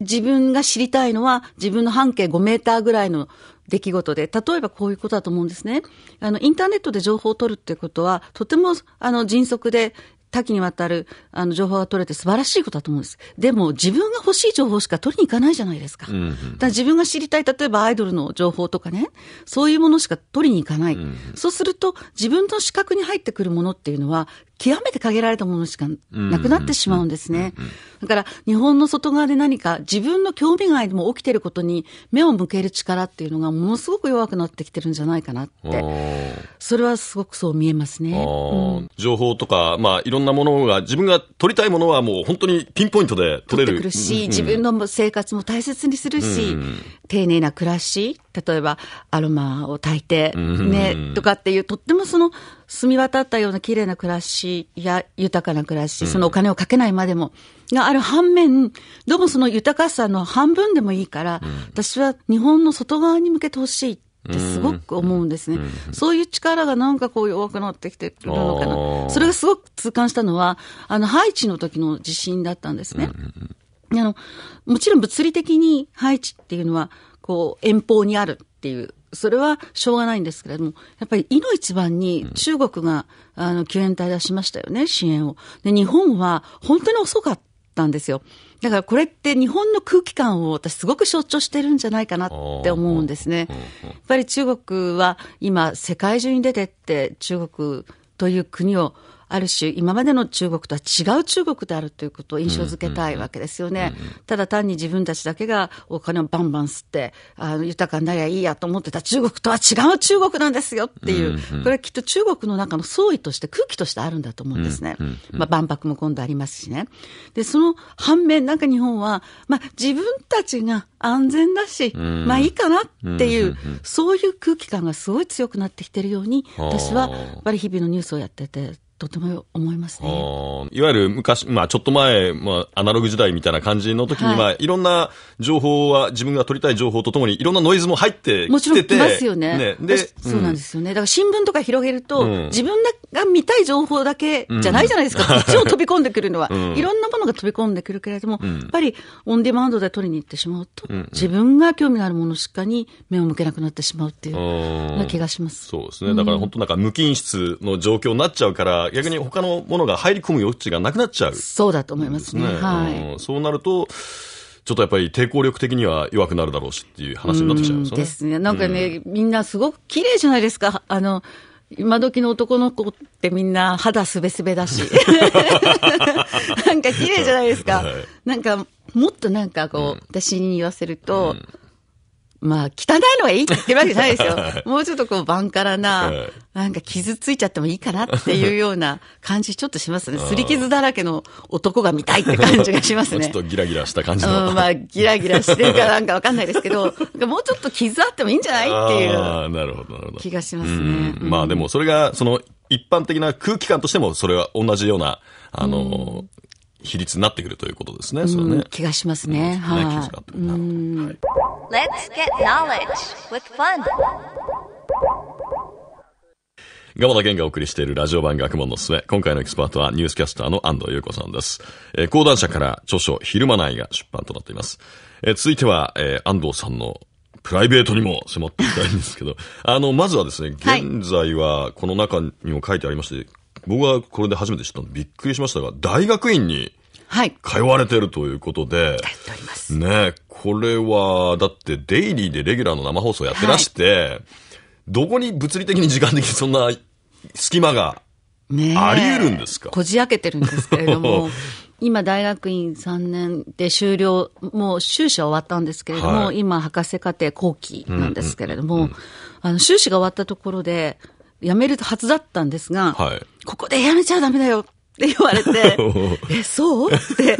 C: 自分が知りたいのは自分の半径5メーターぐらいの出来事で、例えばこういうことだと思うんですね。あの、インターネットで情報を取るっていうことは、とても、あの、迅速で、多岐にわたるあの情報が取れて素晴らしいことだと思うんです。でも自分が欲しい情報しか取りに行かないじゃないですか。だか自分が知りたい、例えばアイドルの情報とかね、そういうものしか取りに行かない。そうすると自分の視覚に入ってくるものっていうのは極めて限られたものしかなくなってしまうんですね。だから日本の外側で何か自分の興味外でも起きてることに目を向ける力っていうのがものすごく弱くなってきてるんじゃないかなって。それはすごくそう見えますね。う
B: ん、情報とか、まあいろんなものが自分が取りたいものはもう本当にピンポイントで取れる。るし、うん、自分
C: の生活も大切にするし、うん、丁寧な暮らし、例えばアロマを炊いてね、ね、とかっていうとってもその澄み渡ったような綺麗な暮らしや豊かな暮らし、そのお金をかけないまでも、がある反面、どうもその豊かさの半分でもいいから、私は日本の外側に向けてほしい。ってすごく思うんですね、そういう力がなんかこう弱くなってきてるのかな。それがすごく痛感したのは、あの、ハイチの時の地震だったんですね。あの、もちろん物理的にハイチっていうのは、こう、遠方にあるっていうそれはしょうがないんですけれども、やっぱり、いの一番に中国が、うん、あの、救援隊出しましたよね、支援を。で、日本は本当に遅かったんですよ。だからこれって日本の空気感を私すごく象徴してるんじゃないかなって思うんですね。やっぱり中国は今世界中に出てって中国という国をある種、今までの中国とは違う中国であるということを印象づけたいわけですよね。ただ単に自分たちだけがお金をバンバン吸って、あの豊かになりゃいいやと思ってた中国とは違う中国なんですよっていう、これきっと中国の中の総意として、空気としてあるんだと思うんですね。まあ、万博も今度ありますしね。で、その反面、なんか日本は、まあ、自分たちが安全だし、まあいいかなっていう、そういう空気感がすごい強くなってきてるように、私はやっぱり日々のニュースをやっててとても思います
B: ね。いわゆる昔、まあちょっと前、まあアナログ時代みたいな感じの時に、はい、まあいろんな情報は自分が取りたい情報とともにいろんなノイズも入ってきてて。もちろん来ますよね。ねで、そうなんで
C: すよね。だから新聞とか広げると、うん、自分が見たい情報だけじゃないじゃないですか。こっ一応飛び込んでくるのは、うん、いろんなものが飛び込んでくるけれども、うん、やっぱりオンデマンドで取りに行ってしまうと、うん自分が興味のあるものしかに目を向けなくなってしまうってい
B: うな気がします。そうですね。だから本当なんか無菌室の状況になっちゃうから、逆に他のものが入り込む余地がなくなっちゃう、ね、
C: そうだと思いますね。はい、
B: うん、そうなると、ちょっとやっぱり抵抗力的には弱くなるだろうしっていう
A: 話になってきちゃいますね。ですね。なんかね、
C: うん、みんなすごく綺麗じゃないですか。あの、今時の男の子ってみんな肌すべすべだし。なんか綺麗じゃないですか。はい、なんか、もっとなんかこう、うん、私に言わせると、うんまあ、汚いのがいいって言ってるわけじゃないですよ。もうちょっとこう、バンカラな、なんか傷ついちゃってもいいかなっていうような感じ、ちょっとしますね。すり傷だらけの男が見たいって感じがしますね。ちょっ
B: とギラギラした感じの。うん、ま
C: あ、ギラギラしてるかなんかわかんないですけど、もうちょっと傷あってもいいんじゃないっていう。あ
B: あ、なるほど、なるほど。気がしますね。まあ、でもそれが、その、一般的な空気感としても、それは同じような、あの、比率になってくるということですね。それね。気が
C: しますね。はい。Let's get knowledge with fun!
B: 鎌田健がお送りしているラジオ版学問のすべ。今回のエキスパートはニュースキャスターの安藤優子さんです。えー、講談社から著書、昼間ないが出版となっています。えー、続いては、えー、安藤さんのプライベートにも迫っていきたいんですけど、あの、まずはですね、現在はこの中にも書いてありまして、はい、僕はこれで初めて知ったのでびっくりしましたが、大学院にはい。通われてるということで。通っております。ねこれは、だってデイリーでレギュラーの生放送やってらして、はい、どこに物理的に時間的にそんな隙間が
C: あり得るんですかこじ開けてるんですけれども。今、大学院3年で終了、もう修士は終わったんですけれども、はい、今、博士課程後期なんですけれども、うんうんうん、あの、修士が終わったところで、辞めるはずだったんですが、はい、ここで辞めちゃダメだよって言われて、え、そうって、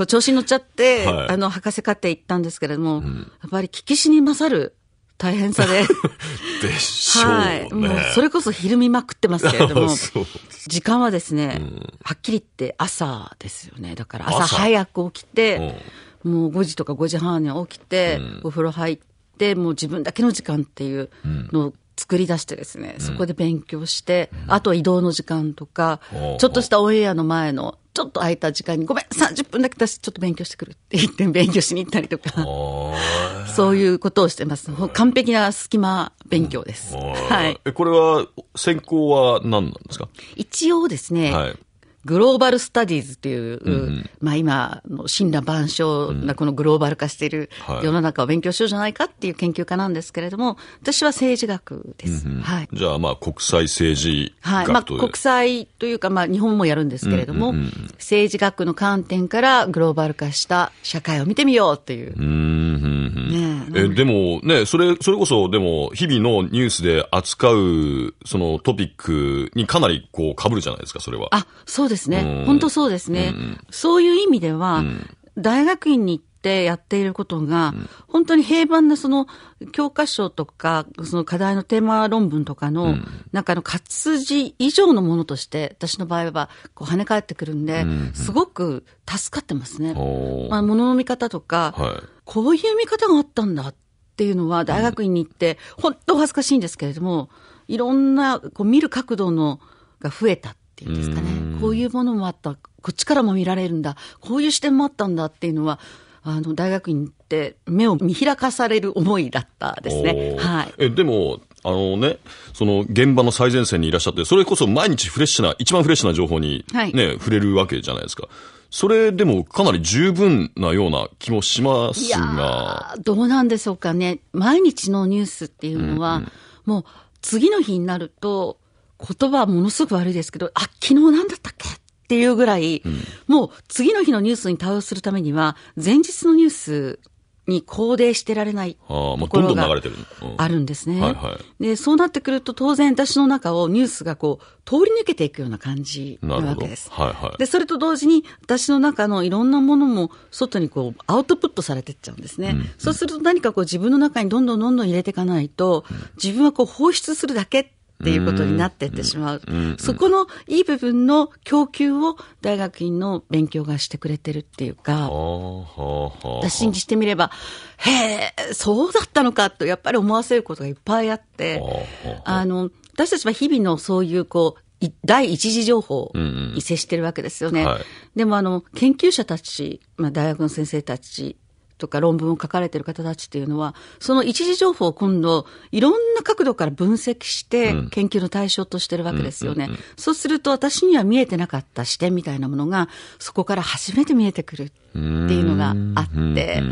C: こう調子に乗っちゃって、はい、あの、博士課程行ったんですけれども、うん、やっぱり聞きしに勝る大変さで。で
A: しょう、ね、はい。もう、それ
C: こそひるみまくってますけれども、時間はですね、うん、はっきり言って朝ですよね。だから朝早く起きて、もう5時とか5時半に起きて、うん、お風呂入って、もう自分だけの時間っていうのを作り出してですね、うん、そこで勉強して、あとは移動の時間とか、ちょっとしたオンエアの前のちょっと空いた時間に、ごめん、30分だけ私ちょっと勉強してくるって言って勉強しに行ったりとか、そういうことをしてます。完璧な隙間勉強です。は
B: い。これは、専攻は何なんですか
C: 一応ですね、はい、グローバルスタディーズっていう、うんまあ今、親羅万象なこのグローバル化している世の中を勉強しようじゃないかっていう研究家なんですけれども、私は政治学です。うんは
B: い。じゃあまあ国際政
A: 治はい。まあ国
C: 際というかまあ日本もやるんですけれども、うんうんうん、政治学の観点からグローバル化した社会を見てみようっていう。うん
A: うんうん、ねえ、
B: でもね、それ、それこそでも日々のニュースで扱うそのトピックにかなりこう被るじゃないですか、それは。
C: あ、そうですね。本当そうですね。そういう意味では、大学院に行ってやっていることが、本当に平凡なその教科書とか、その課題のテーマ論文とかのなん、かの活字以上のものとして、私の場合はこう跳ね返ってくるんで、すごく助かってますね。まあ、の見方とか、はい、こういう見方があったんだっていうのは、大学院に行って、本当恥ずかしいんですけれども、いろんなこう見る角度のが増えた。
A: ていうんですかね。
C: こういうものもあった、こっちからも見られるんだ、こういう視点もあったんだっていうのは、あの大学院って目を見開かされる思いだったですね。
B: はい、えでもあのね、その現場の最前線にいらっしゃって、それこそ毎日フレッシュな、一番フレッシュな情報にね、はい、触れるわけじゃないですか。それでもかなり十分なような気もしますが。
C: どうなんでしょうかね。毎日のニュースっていうのは、うんうん、もう次の日になると、言葉はものすごく悪いですけど、あ、昨日なんだったっけっていうぐらい、うん、もう次の日のニュースに対応するためには、前日のニュースに肯定してられない流れてる。あるんですね。で、そうなってくると当然私の中をニュースがこう通り抜けていくような感じなわけです。はいはい、で、それと同時に私の中のいろんなものも外にこうアウトプットされてっちゃうんですね。うんそうすると何かこう自分の中にどんどんどんどん入れていかないと、自分はこう放出するだけっていうことになってってしまう。そこのいい部分の供給を大学院の勉強がしてくれてるっていうか、私にしてみれば、へえ、そうだったのかとやっぱり思わせることがいっぱいあって、あの、私たちは日々のそういうこう、第一次情報に接してるわけですよね。うんうんはい、でもあの、研究者たち、まあ、大学の先生たちとか論文を書かれてる方たちっていうのは、その一時情報を今度、いろんな角度から分析して、研究の対象としてるわけですよね。そうすると、私には見えてなかった視点みたいなものが、そこから初めて見えてくるっていうのがあって、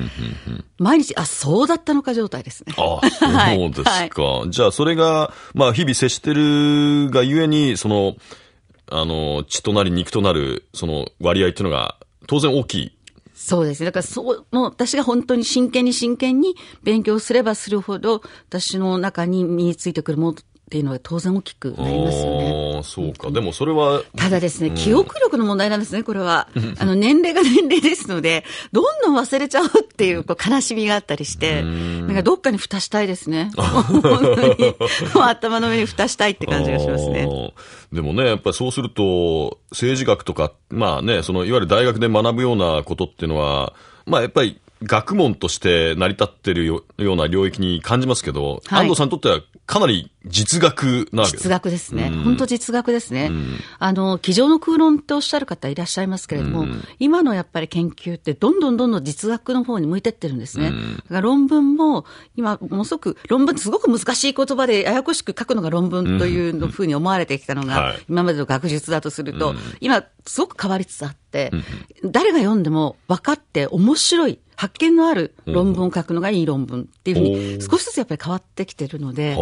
C: 毎日、あ、そうだったのか状態ですね。あ、そうですか。
B: はい、じゃあ、それが、まあ、日々接してるがゆえに、その、あの、血となり肉となる、その割合っていうのが、当然大きい
C: そうですね。だからそう、もう私が本当に真剣に真剣に勉強すればするほど、私の中に身についてくるものっていうのは当然大きくなりますよね。そうか、でもそれは。ただですね、うん、記憶力の問題なんですね、これは。あの、年齢が年齢ですので、どんどん忘れちゃうっていうこう悲しみがあったりして、んなんかどっかに蓋したいですね。本当に。頭の上に蓋したいって感じがしますね。
B: でもね、やっぱりそうすると、政治学とか、まあね、その、いわゆる大学で学ぶようなことっていうのは、まあやっぱり、学問として成り立ってるような領域に感じますけど、はい、安藤さんにとってはかなり実学なわけです実学ですね。本、当、
C: 実学ですね。あの、机上の空論っておっしゃる方いらっしゃいますけれども、今のやっぱり研究ってどんどんどんどん実学の方に向いてってるんですね。だから論文も、今、ものすごく、論文すごく難しい言葉でややこしく書くのが論文というのふうに思われてきたのが、今までの学術だとすると、今、すごく変わりつつあって、誰が読んでも分かって面白い。発見のある論文を書くのがいい論文っていうふうに、少しずつやっぱり変わってきてるので、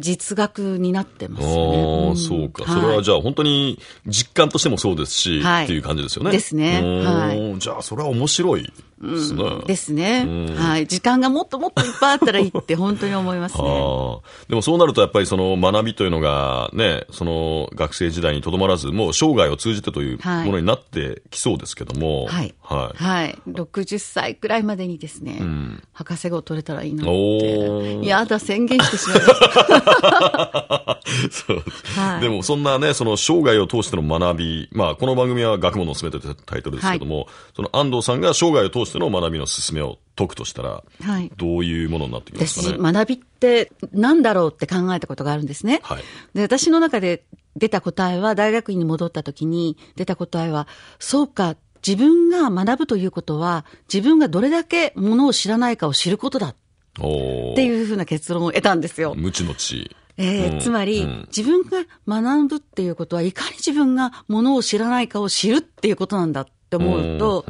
C: 実学になってますね。そうか、それはじゃあ
B: 本当に実感としてもそうですし、っていう感じですよね。ですね。じゃあそれは面白い。
C: うん、ですね、うん、はい。時間がもっともっといっぱいあったらいいって本当に思いますね
B: でもそうなるとやっぱりその学びというのがね、その学生時代にとどまらず、もう生涯を通じてというものになってきそうですけども。はい。はい。
C: はい。60歳くらいまでにですね、うん、博士号取れたらいいなっ
B: て。いや
C: だ、宣言してしまいまし
B: た。そう、はい。でもそんなね、その生涯を通しての学び、まあこの番組は学問のすべてというタイトルですけども、はい、その安藤さんが生涯を通してしての学びの進めを解くとしたら、はい、どういうものになってきますか、ね、私、
C: 学びって何だろうって考えたことがあるんですね。はい、で私の中で出た答えは、大学院に戻った時に出た答えは、そうか、自分が学ぶということは、自分がどれだけものを知らないかを知ることだ。っていうふうな結論を得たんですよ。無知の知。えー、うん、つまり、うん、自分が学ぶっていうことは、いかに自分がものを知らないかを知るっていうことなんだって思うと、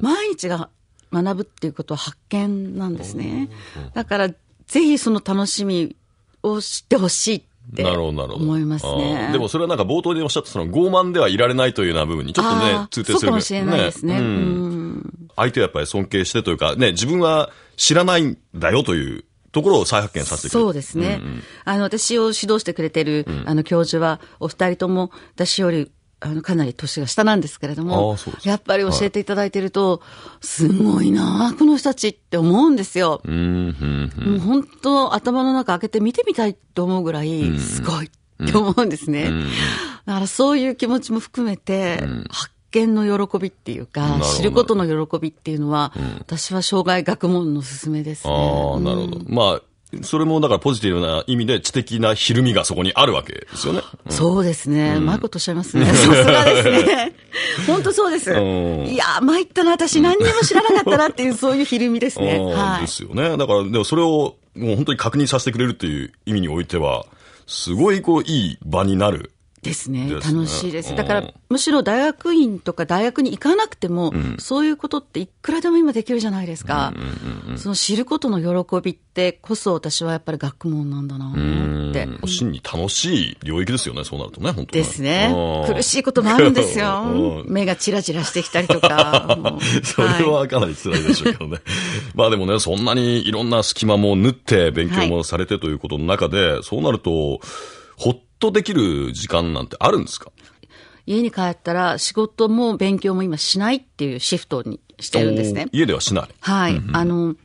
C: 毎日が学ぶっていうことは発見なんですね。だから、ぜひその楽しみを知ってほしいっ
A: て
B: 思いますね。でもそれはなんか冒頭でおっしゃったその傲慢ではいられないというような部分にちょっとね、通底するそうかもしれないですね。ねう
C: ん、
B: 相手をやっぱり尊敬してというか、ね、自分は知らないんだよという。ところを再発見させてそうですね。うんうん、
C: あの、私を指導してくれてる、あの、教授は、お二人とも、私よりあの、かなり年が下なんですけれども、やっぱり教えていただいてると、すごいなこの人たちって思うんですよ。
A: うん、も
C: う本当、頭の中開けて見てみたいと思うぐらい、すごいって思うんですね。だからそういう気持ちも含めて、発見の喜びっていうか、知ることの喜びっていうのは、私は生涯学問の勧めですね。ああ、なるほど。
B: まあ、それもだからポジティブな意味で知的なひるみがそこにあるわけですよね。うん、そ
C: うですね。うまいことおっしゃいますね。さすがですね。本当そうです。
B: い
C: や、参ったな、私何にも知らなかったなっていう、そういうひるみですね。はい、です
B: よね。だから、でもそれをもう本当に確認させてくれるっていう意味においては、すごいこう、いい場になるですね、楽しいです、だから
C: むしろ大学院とか大学に行かなくても、うん、そういうことっていくらでも今できるじゃないですか、その知ることの喜びってこそ、私はやっぱり学問なんだな
B: って。真に楽しい領域ですよね、そうなるとね、本当ですね、苦しいこともあるんですよ、
C: 目がちらちらしてきたりとか、
A: それは
B: かなり辛いでしょうけどね、まあでもね、そんなにいろんな隙間も縫って、勉強もされてということの中で、はい、そうなると、ほっとできる時間なんてあるんですか
C: 家に帰ったら仕事も勉強も今しないっていうシフトにしてるんですね。家ではしない。はい。うんうん、あの、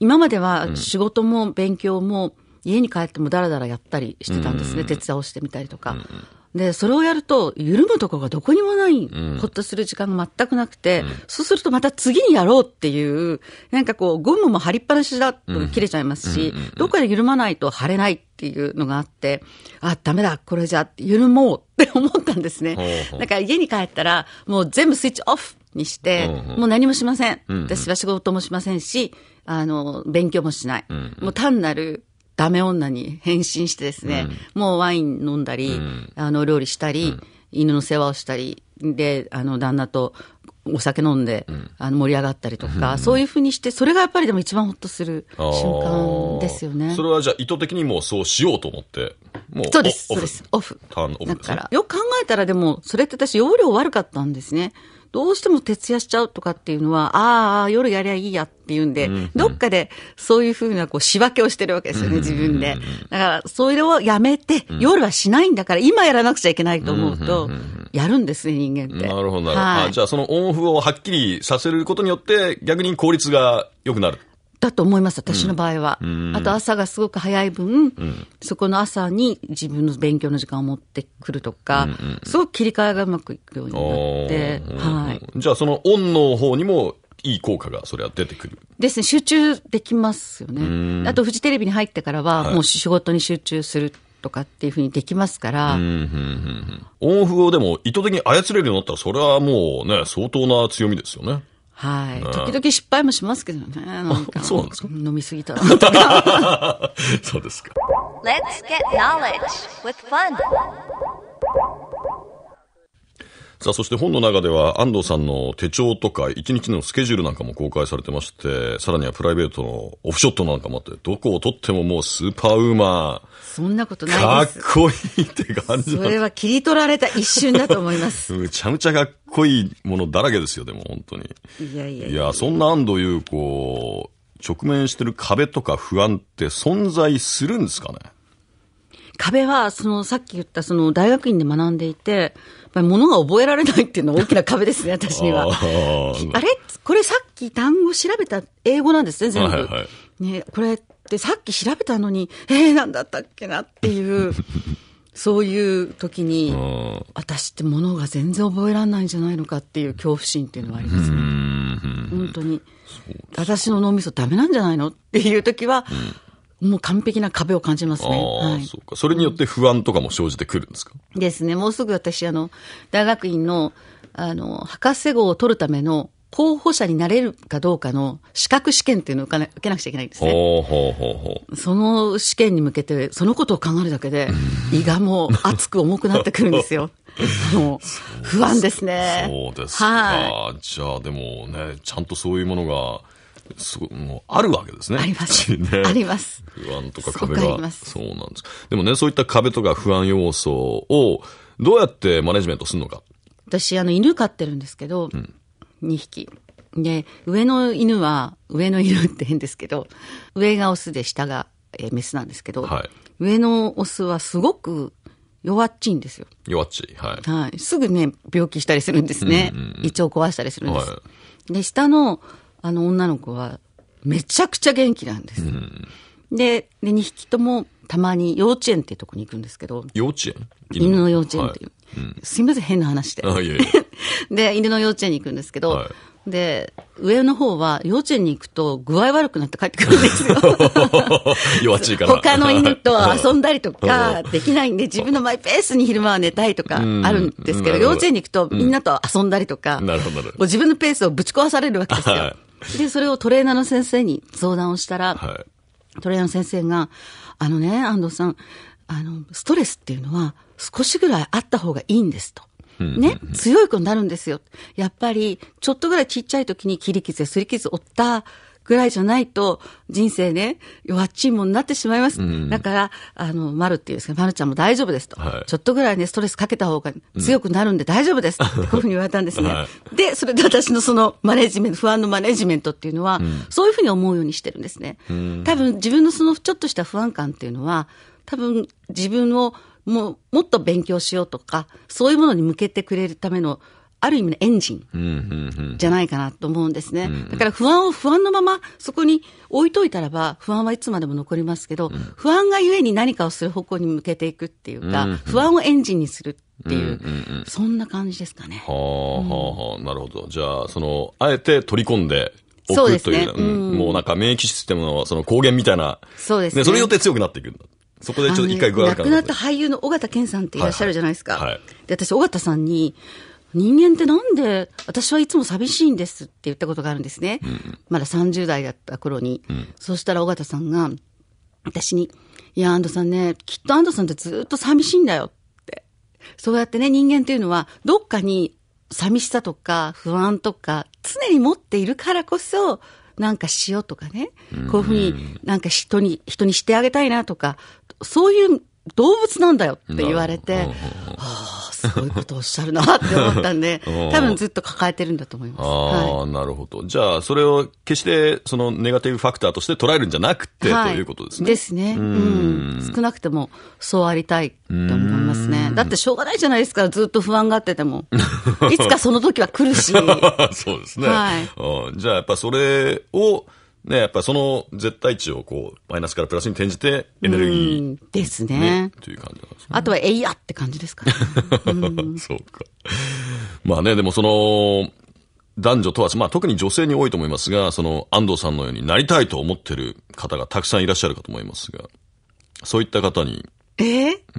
C: 今までは仕事も勉強も、家に帰ってもだらだらやったりしてたんですね。うん、手伝をしてみたりとか。うんで、それをやると、緩むとこがどこにもない、うん、ほっとする時間が全くなくて、うん、そうするとまた次にやろうっていう、なんかこう、ゴムも張りっぱなしだと切れちゃいますし、うん、どっかで緩まないと張れないっていうのがあって、あ、ダメだ、これじゃ、緩もうって思ったんですね。だから家に帰ったら、もう全部スイッチオフにして、もう何もしません。私は仕事もしませんし、あの、勉強もしない。もう単なる、ダメ女に変身してですね、うん、もうワイン飲んだり、うん、あの、料理したり、うん、犬の世話をしたり、で、あの、旦那とお酒飲んで、あの盛り上がったりとか、そういうふうにして、それがやっぱりでも一番ほっとする瞬間ですよね。そ
B: れはじゃあ意図的にもうそうしようと思って、
C: もうそうです、そうで
A: す、オフ。ターンオフ、ね、だか
C: ら、よく考えたらでも、それって私容量悪かったんですね。どうしても徹夜しちゃうとかっていうのは、ああ、夜やりゃいいやっていうんで、うんうん、どっかでそういうふうなこう仕分けをしてるわけですよね、自分で。だから、それをやめて、うん、夜はしないんだから、今やらなくちゃいけないと思うと、やるんですね、人間って。なるほ
B: ど、なるほど。じゃあ、そのオンオフをはっきりさせることによって、逆に効率が良くなる。
C: だと思います、私の場合は。うん、あと朝がすごく早い分、うん、そこの朝に自分の勉強の時間を持ってくるとか、うんうん、すごく切り替えがうまくいくようになって、は
B: い。じゃあそのオンの方にもいい効果がそれは出てくる
C: ですね、集中できますよ
B: ね。あと
C: フジテレビに入ってからは、もう仕事に集中する。とかっていうふうにできますから。オ
B: ンオフをでも意図的に操れるようになったら、それはもうね、相当な強みですよね。はい。時々
C: 失敗もしますけどね。なんかそうなんですか飲みすぎたら。
B: そうですか。
C: Let's get knowledge with fun.
B: さあ、そして本の中では安藤さんの手帳とか一日のスケジュールなんかも公開されてまして、さらにはプライベートのオフショットなんかもあって、どこを撮ってももうスーパーウーマー。
C: そんなことないで
B: す。かっこいいって感じそれ
C: は切り取られた一瞬だと思いま
B: す。むちゃむちゃかっこいいものだらけですよ、でも本当に。いやいやいや。いや、そんな安藤優子、直面してる壁とか不安って存在するんですかね
C: 壁は、その、さっき言った、その、大学院で学んでいて、やっぱり物が覚えられないっていうのは大きな壁ですね、私には。あれこれさっき単語調べた英語なんですね、全部。はいはい、ね、これで、さっき調べたのに、えー、なんだったっけなっていう、そういう時に、私ってものが全然覚えられないんじゃないのかっていう恐怖心っていうのはありますね。本当に。私の脳みそダメなんじゃないのっていう時は、もう完璧な壁を感じますね。は
B: い、そうか。それによって不安とかも生じてくるんですか、
C: うん、ですね。もうすぐ私、あの、大学院の、あの、博士号を取るための候補者になれるかどうかの資格試験っていうのを受けなくちゃいけないんで
A: すね。ほうほうほうほ
C: うその試験に向けて、そのことを考えるだけで、胃がもう熱く重くなってくるんですよ。もう不安ですね。そうですか。は
B: い、じゃあでもね、ちゃんとそういうものが、すもうあるわけですね。あります。ね、あります。不安とか壁が。そうなんです。でもね、そういった壁とか不安要素をどうやってマネジメントするのか。
C: 私、あの、犬飼ってるんですけど、うん2匹。で、上の犬は、上の犬って変ですけど、上がオスで下が、えー、メスなんですけど、はい、上のオスはすごく弱っちいんですよ。
B: 弱っちい、は
C: い。はい。すぐね、病気したりするんですね。うんうん、胃腸壊したりするんです。はい、で、下の、あの、女の子は、めちゃくちゃ元気なんです。うん、でで、2匹とも、たまに幼稚園っていうとこに行くんですけど。幼稚園犬の幼稚園っていう。うん、すみません、変な話で。いやいや で、犬の幼稚園に行くんですけど、はい、で、上の方は幼稚園に行くと具合悪くなって帰ってくるんです
A: よ。弱ちいから。他の犬と遊んだりとかで
C: きないんで、自分のマイペースに昼間は寝たいとかあるんですけど、幼稚園に行くとみんなと遊んだりとか、なるほど自分のペースをぶち壊されるわけですよ。はい、で、それをトレーナーの先生に相談をしたら、はい、トレーナーの先生が、あのね、安藤さん、あの、ストレスっていうのは、少しぐらいあった方がいいんですと。ね、強い子になるんですよ。やっぱり、ちょっとぐらいちっちゃい時に切り傷やすり傷を負ったぐらいじゃないと、人生ね、弱っちいもんになってしまいます。うん、だから、あの、まるっていうんですか、まるちゃんも大丈夫ですと、はい。ちょっとぐらいね、ストレスかけた方が強くなるんで大丈夫です。ってこういうふうに言われたんですねはい。で、それで私のそのマネジメント、不安のマネジメントっていうのは、うん、そういうふうに思うようにしてるんですね。うん、多分、自分のそのちょっとした不安感っていうのは、多分、自分をもうもっと勉強しようとか、そういうものに向けてくれるための、ある意味のエンジ
A: ン
C: じゃないかなと思うんですね。だから不安を不安のままそこに置いといたらば、不安はいつまでも残りますけど、不安がゆえに何かをする方向に向けていくっていうか、不安をエンジンにするっていう、そんな感じですかね。
A: はあ、は
B: あ、なるほど。じゃあ、その、あえて取り込んで、そうですね、うん、もうなんか免疫システムのその抗原みたいな。
C: そうですね。ねそれによって
B: 強くなっていくんだ。そこでちょっと一回具合悪な、亡くなった
C: 俳優の尾形健さんっていらっしゃるじゃないですか。はいはい、で、私、尾形さんに、人間ってなんで、私はいつも寂しいんですって言ったことがあるんですね。うん、まだ30代だった頃に。うん、そしたら尾形さんが、私に、いや、安藤さんね、きっと安藤さんってずっと寂しいんだよって。そうやってね、人間っていうのは、どっかに寂しさとか不安とか常に持っているからこそ、なんかしようとかね、こういうふうになんか人に、人にしてあげたいなとか、そういう動物なんだよって言われて、はあすごいことをおっしゃるなって思ったんで、多分ずっと抱えてるんだと思いま
B: す。ああ、はい、なるほど。じゃあ、それを決してそのネガティブファクターとして捉えるんじゃなくて、はい、ということですね。ですね。うん。少
C: なくても、そうありたいと思いますね。だってしょうがないじゃないですか、ずっと不安があってても。
B: いつかそ
C: の時は来るし。
B: そうですね。はい。じゃあ、やっぱそれを、ね、やっぱその絶対値をこう、マイナスからプラスに転じて、エネルギー、ね、ですね。という感じなんで
C: すね。あとは、えいやって感じですかね。
B: そうか。まあね、でもその、男女問わず、まあ特に女性に多いと思いますが、その安藤さんのようになりたいと思ってる方がたくさんいらっしゃるかと思いますが、そういった方に。え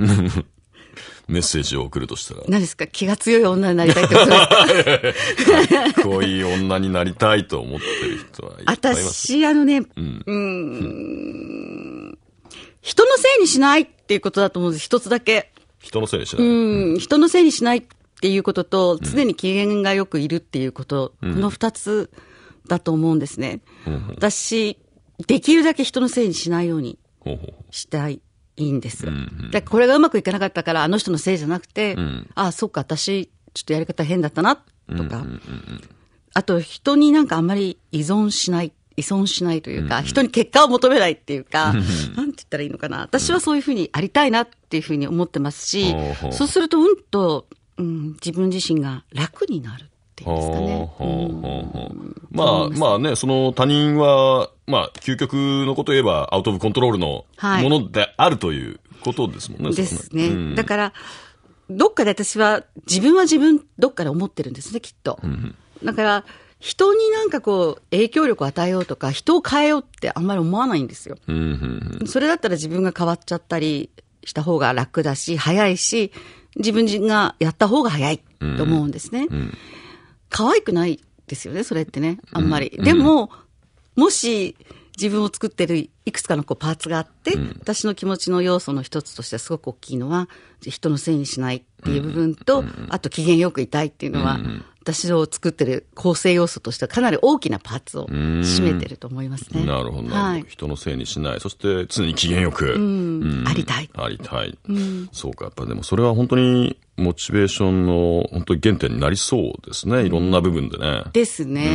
B: メッセージを送るとしたら。
C: 何ですか気が強い女になりたいってことで
B: すかかっ こいい女になりたいと思ってる人はい
C: 私、あのね、うん、うん、人のせいにしないっていうことだと思うんです。一つだけ。
B: 人のせいにしない。う
C: ん、うん、人のせいにしないっていうことと、常に機嫌がよくいるっていうこと、うん、この二つだと思うんですね。うん、私、できるだけ人のせいにしないようにしたい。いんです。うんうん、これがうまくいかなかったから、あの人のせいじゃなくて、うん、ああ、そうか、私、ちょっとやり方変だったな、とか、あと、人になんかあんまり依存しない、依存しないというか、うんうん、人に結果を求めないっていうか、うんうん、なんて言ったらいいのかな。私はそういうふうにありたいなっていうふうに思ってますし、うん、そうすると、うんと、うん、自分自身が楽にな
B: る。ていうんですかね。まあ、まあね、その他人は、まあ、究極のことを言えば、アウト・オブ・コントロールのものであるということですもんね。はい、ですね。うん、だか
C: ら、どっかで私は、自分は自分、どっかで思ってるんですね、きっと。うん、だから、人になんかこう、影響力を与えようとか、人を変えようってあんまり思わないんですよ。それだったら自分が変わっちゃったりした方が楽だし、早いし、自分がやった方が早いと思うんですね。うんうん可愛くないですよね、それってね、あんまり。うん、でも、もし、自分を作ってるいくつかのこうパーツがあって、うん、私の気持ちの要素の一つとしてすごく大きいのは、人のせいにしないっていう部分と、うん、あと機嫌よくいたいっていうのは、うん、私を作ってる構成要素としてはかなり大きなパーツを占めてると思いますね。なるほど、はい、
B: 人のせいにしない。そして常に機嫌よく。ありたい。ありたい。そうか。やっぱでもそれは本当にモチベーションの本当に原点になりそうですね。いろんな部分でね。
C: ですね。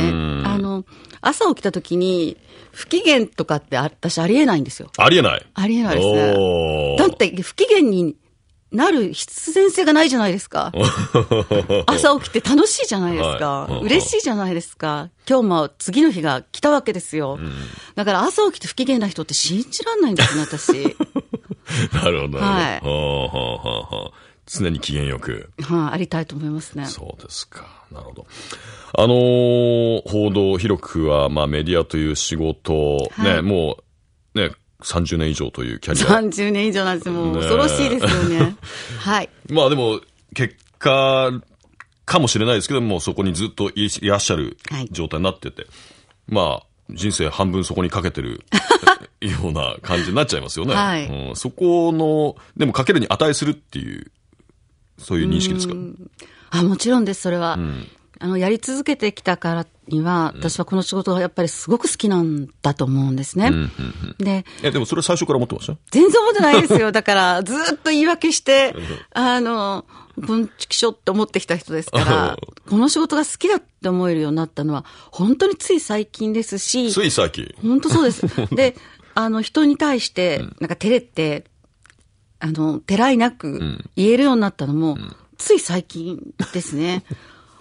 C: あの、朝起きた時に不機嫌とかって私ありえないんですよ。
B: ありえないありえないですね。だっ
C: て不機嫌になる必然性がないじゃないですか。
A: 朝起
C: きて楽しいじゃないですか。はい、嬉しいじゃないですか。今日も次の日が来たわけですよ。だから朝起きて不機嫌な人って信じらんないんですね、私。
A: なるほど。はい。はあは
B: あはあ常に機嫌よく。
C: はい、あ、ありたいと思いますね。そうですか。なるほど。
B: あのー、報道、広くは、まあ、メディアという仕事、はい、ね、もう、ね、30年以上というキャリア。
C: 30年以上なんですもう、恐ろしいですよね。はい。
B: まあでも、結果、かもしれないですけども、そこにずっといらっしゃる状態になってて、はい、まあ、人生半分そこにかけてる ような感じになっちゃいますよね。はい、うん、そこの、でもかけるに値するっていうそういう認識ですか
C: あもちろんです、それは。あの、やり続けてきたからには、私はこの仕事はやっぱりすごく好きなんだと思うんですね。で、
B: いや、でもそれ最初から思ってました
C: 全然思ってないですよ。だから、ずっと言い訳して、あの、文畜書って思ってきた人ですから、この仕事が好きだって思えるようになったのは、本当につい最近ですし、つい最近本当そうです。で、あの、人に対して、なんか照れて、あの、てらいなく言えるようになったのも、つい最近ですね。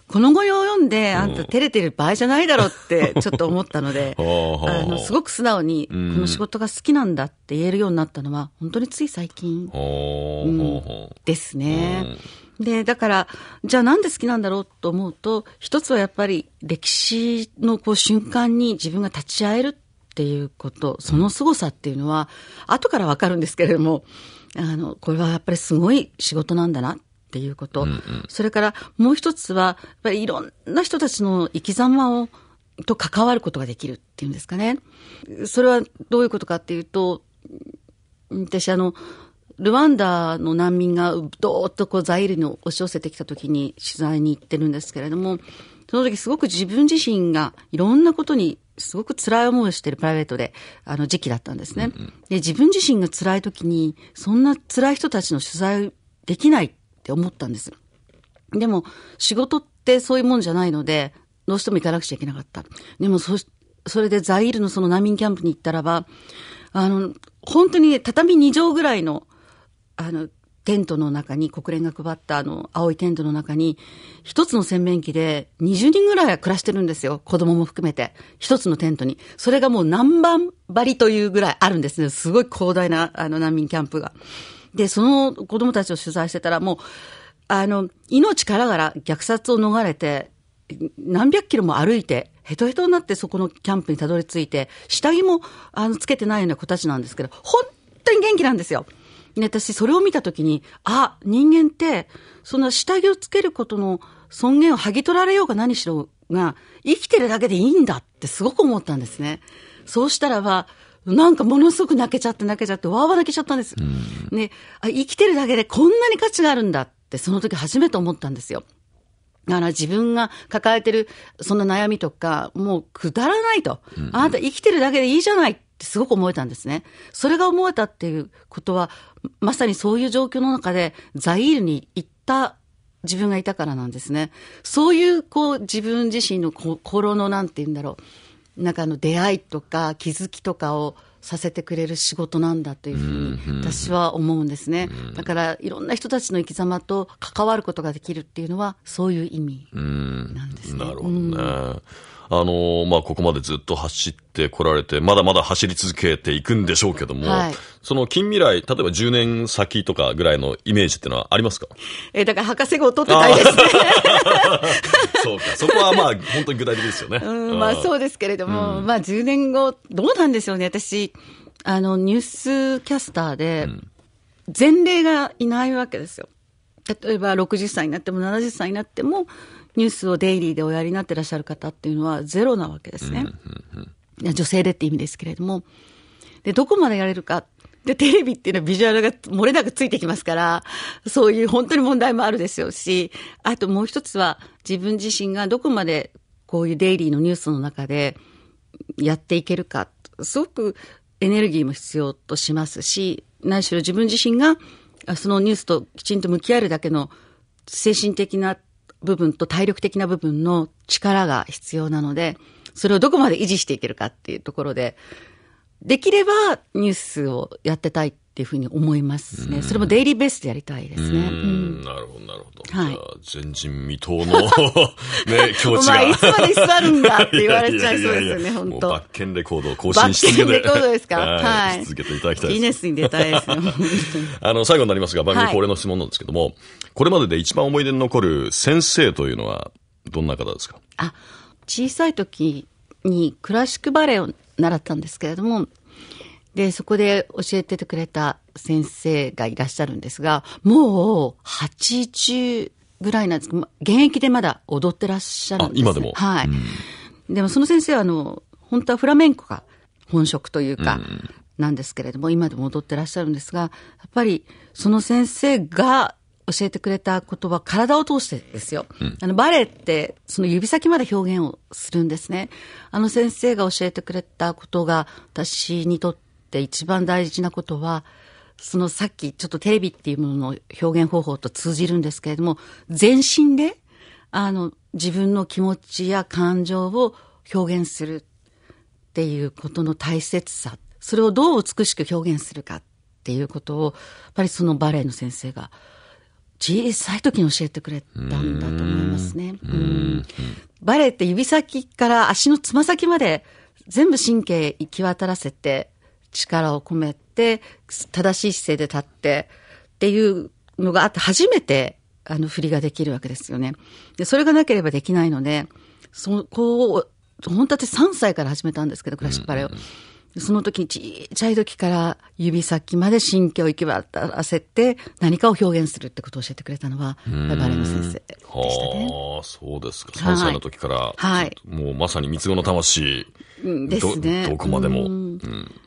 C: この語を読んで、あんた照れてる場合じゃないだろうって ちょっと思ったので、あのすごく素直に、この仕事が好きなんだって言えるようになったのは、本当につい最近、うん、ですね。で、だから、じゃあなんで好きなんだろうと思うと、一つはやっぱり歴史のこう瞬間に自分が立ち会えるっていうこと、その凄さっていうのは、後からわかるんですけれども、あの、これはやっぱりすごい仕事なんだなっていうこと。うんうん、それからもう一つは、やっぱりいろんな人たちの生き様を、と関わることができるっていうんですかね。それはどういうことかっていうと、私あの、ルワンダの難民がどーっとこうザイールに押し寄せてきた時に取材に行ってるんですけれども、その時すごく自分自身がいろんなことにすごく辛い思いをしてるプライベートで、あの時期だったんですね。で、自分自身が辛い時に、そんな辛い人たちの取材できないって思ったんです。でも、仕事ってそういうもんじゃないので、どうしても行かなくちゃいけなかった。でもそ、それでザイールのその難民キャンプに行ったらば、あの、本当に畳2畳ぐらいの、あの、テントの中に、国連が配ったあの、青いテントの中に、一つの洗面器で20人ぐらい暮らしてるんですよ。子供も含めて。一つのテントに。それがもう何番張りというぐらいあるんですね。すごい広大な、あの、難民キャンプが。で、その子供たちを取材してたら、もう、あの、命からがら虐殺を逃れて、何百キロも歩いて、ヘトヘトになってそこのキャンプにたどり着いて、下着も、あの、つけてないような子たちなんですけど、本当に元気なんですよ。ね、私それを見たときに、あ、人間って、その下着をつけることの尊厳を剥ぎ取られようが何しろが、生きてるだけでいいんだってすごく思ったんですね。そうしたらば、なんかものすごく泣けちゃって泣けちゃって、わーわー泣けちゃったんです。ね、あ生きてるだけでこんなに価値があるんだって、その時初めて思ったんですよ。だから自分が抱えてるその悩みとか、もうくだらないと。あなた生きてるだけでいいじゃないってすごく思えたんですね。それが思えたっていうことは、まさにそういう状況の中で、ザイールに行った自分がいたからなんですね。そういう、こう、自分自身の心の、なんて言うんだろう、なんかあの、出会いとか気づきとかを、させてくれる仕事なんだというふうに私は思うんですね。だからいろんな人たちの生き様と関わることができるっていうのはそういう意味
A: なんで
C: すね。なるほどね。
B: あのー、まあ、ここまでずっと走ってこられて、まだまだ走り続けていくんでしょうけども、はい、その近未来、例えば10年先とかぐらいのイメージっていうのはありますか
C: えー、だから博士号を取ってたいですね。
B: そうか、そこはまあ、本当に具体的ですよね。うん、まあそう
C: ですけれども、うん、まあ10年後、どうなんでしょうね。私、あの、ニュースキャスターで、前例がいないわけですよ。例えば60歳になっても70歳になっても、ニュースをデイリーでおやりになってらっしゃる方っていうのはゼロなわけですね。女性でって意味ですけれども。で、どこまでやれるか。で、テレビっていうのはビジュアルが漏れなくついてきますから、そういう本当に問題もあるですよし、あともう一つは自分自身がどこまでこういうデイリーのニュースの中でやっていけるか、すごくエネルギーも必要としますし、何しろ自分自身がそのニュースときちんと向き合えるだけの精神的な部分と体力的な部分の力が必要なので、それをどこまで維持していけるかっていうところで、できればニュースをやってたいっっていうふうに思いますね。それもデイリーベースでやりたいで
B: すね。なるほど、なるほど。はい。前人未到の ね、気持ちが。お前、いつまで座るんだって言われちゃいそうですよね、本当。バッケンレコードを更新し続けて。バッケンレコードですかはい。続けていただきたいです。ギネスに出たいですね。あの、最後になりますが、番組恒例の質問なんですけども、はい、これまでで一番思い出に残る先生というのは、どんな方ですか
C: あ、小さい時にクラシックバレエを習ったんですけれども、で、そこで教えててくれた先生がいらっしゃるんですが、もう80ぐらいなんですけど、現役でまだ踊ってらっしゃるんです、ね、今でも。はい。うん、でもその先生は、あの、本当はフラメンコが本職というか、なんですけれども、うん、今でも踊ってらっしゃるんですが、やっぱりその先生が教えてくれたことは、体を通してですよ。うん、あのバレエって、その指先まで表現をするんですね。あの先生が教えてくれたことが、私にとってって一番大事なことは、そのさっきちょっとテレビっていうものの表現方法と通じるんですけれども、全身で、あの、自分の気持ちや感情を表現するっていうことの大切さ、それをどう美しく表現するかっていうことを、やっぱりそのバレエの先生が、小さい時に教えてくれたんだと
A: 思いますね。
C: バレエって指先から足のつま先まで全部神経行き渡らせて力を込めて、正しい姿勢で立ってっていうのがあって、初めて、あの、振りができるわけですよね。で、それがなければできないので、そこを、本当て3歳から始めたんですけど、クラシックバレエを。その時、ちっちゃい時から指先まで神経を行き渡らせて、何かを表現するってことを教えてくれたのは、バレエの先生でした
B: ね。ああ、そうですか。3歳の時から、はい、もうまさに三つ子の魂。
C: ですね。どこまでも。うん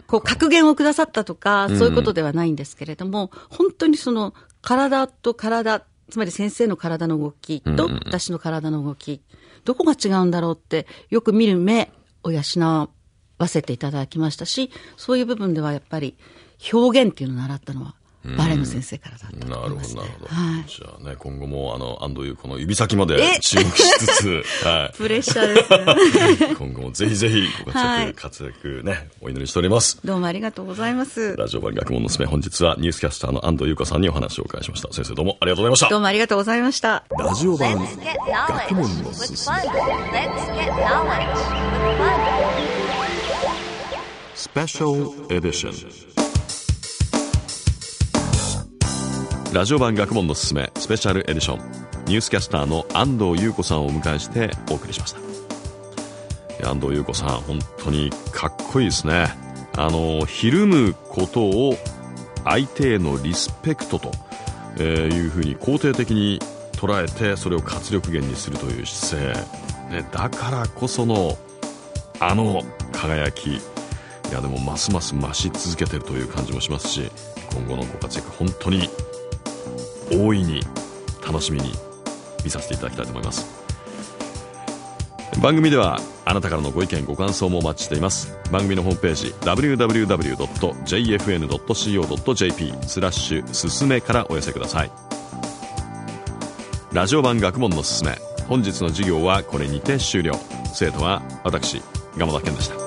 C: こう格言をくださったとか、そういうことではないんですけれども、本当にその体と体、つまり先生の体の動きと私の体の動き、どこが違うんだろうって、よく見る目を養わせていただきましたし、そういう部分ではやっぱり表現っていうのを習ったのはバレエの先生からだったと思いま
B: す、ね、なるほど、なるほど。じゃあね、今後も、あの、安藤優子の指先まで注目しつつ、はい。プレッシャーですね。今後もぜひぜひご活躍、はい、活躍ね、お祈りしております。
C: どうもありがとうございます。ラジオ
B: 版学問のすめ、本日はニュースキャスターの安藤優子さんにお話をお伺いしました。先生どうもありがとうございました。どうも
C: ありがとうございました。ラジオ版学問
A: のすめ。
B: Special Edition. ラジオ版学問のすすめスペシャルエディションニュースキャスターの安藤優子さんをお迎えしてお送りしました安藤優子さん本当にかっこいいですねあのひるむことを相手へのリスペクトと、えいうふうに肯定的に捉えてそれを活力源にするという姿勢、ね、だからこそのあの輝きいやでもますます増し続けてるという感じもしますし今後のご活躍本当に大いに楽しみに見させていただきたいと思います番組ではあなたからのご意見ご感想もお待ちしています番組のホームページ www.jfn.co.jp スラッシュすすめからお寄せくださいラジオ版学問のすすめ本日の授業はこれにて終了生徒は私鎌田健でした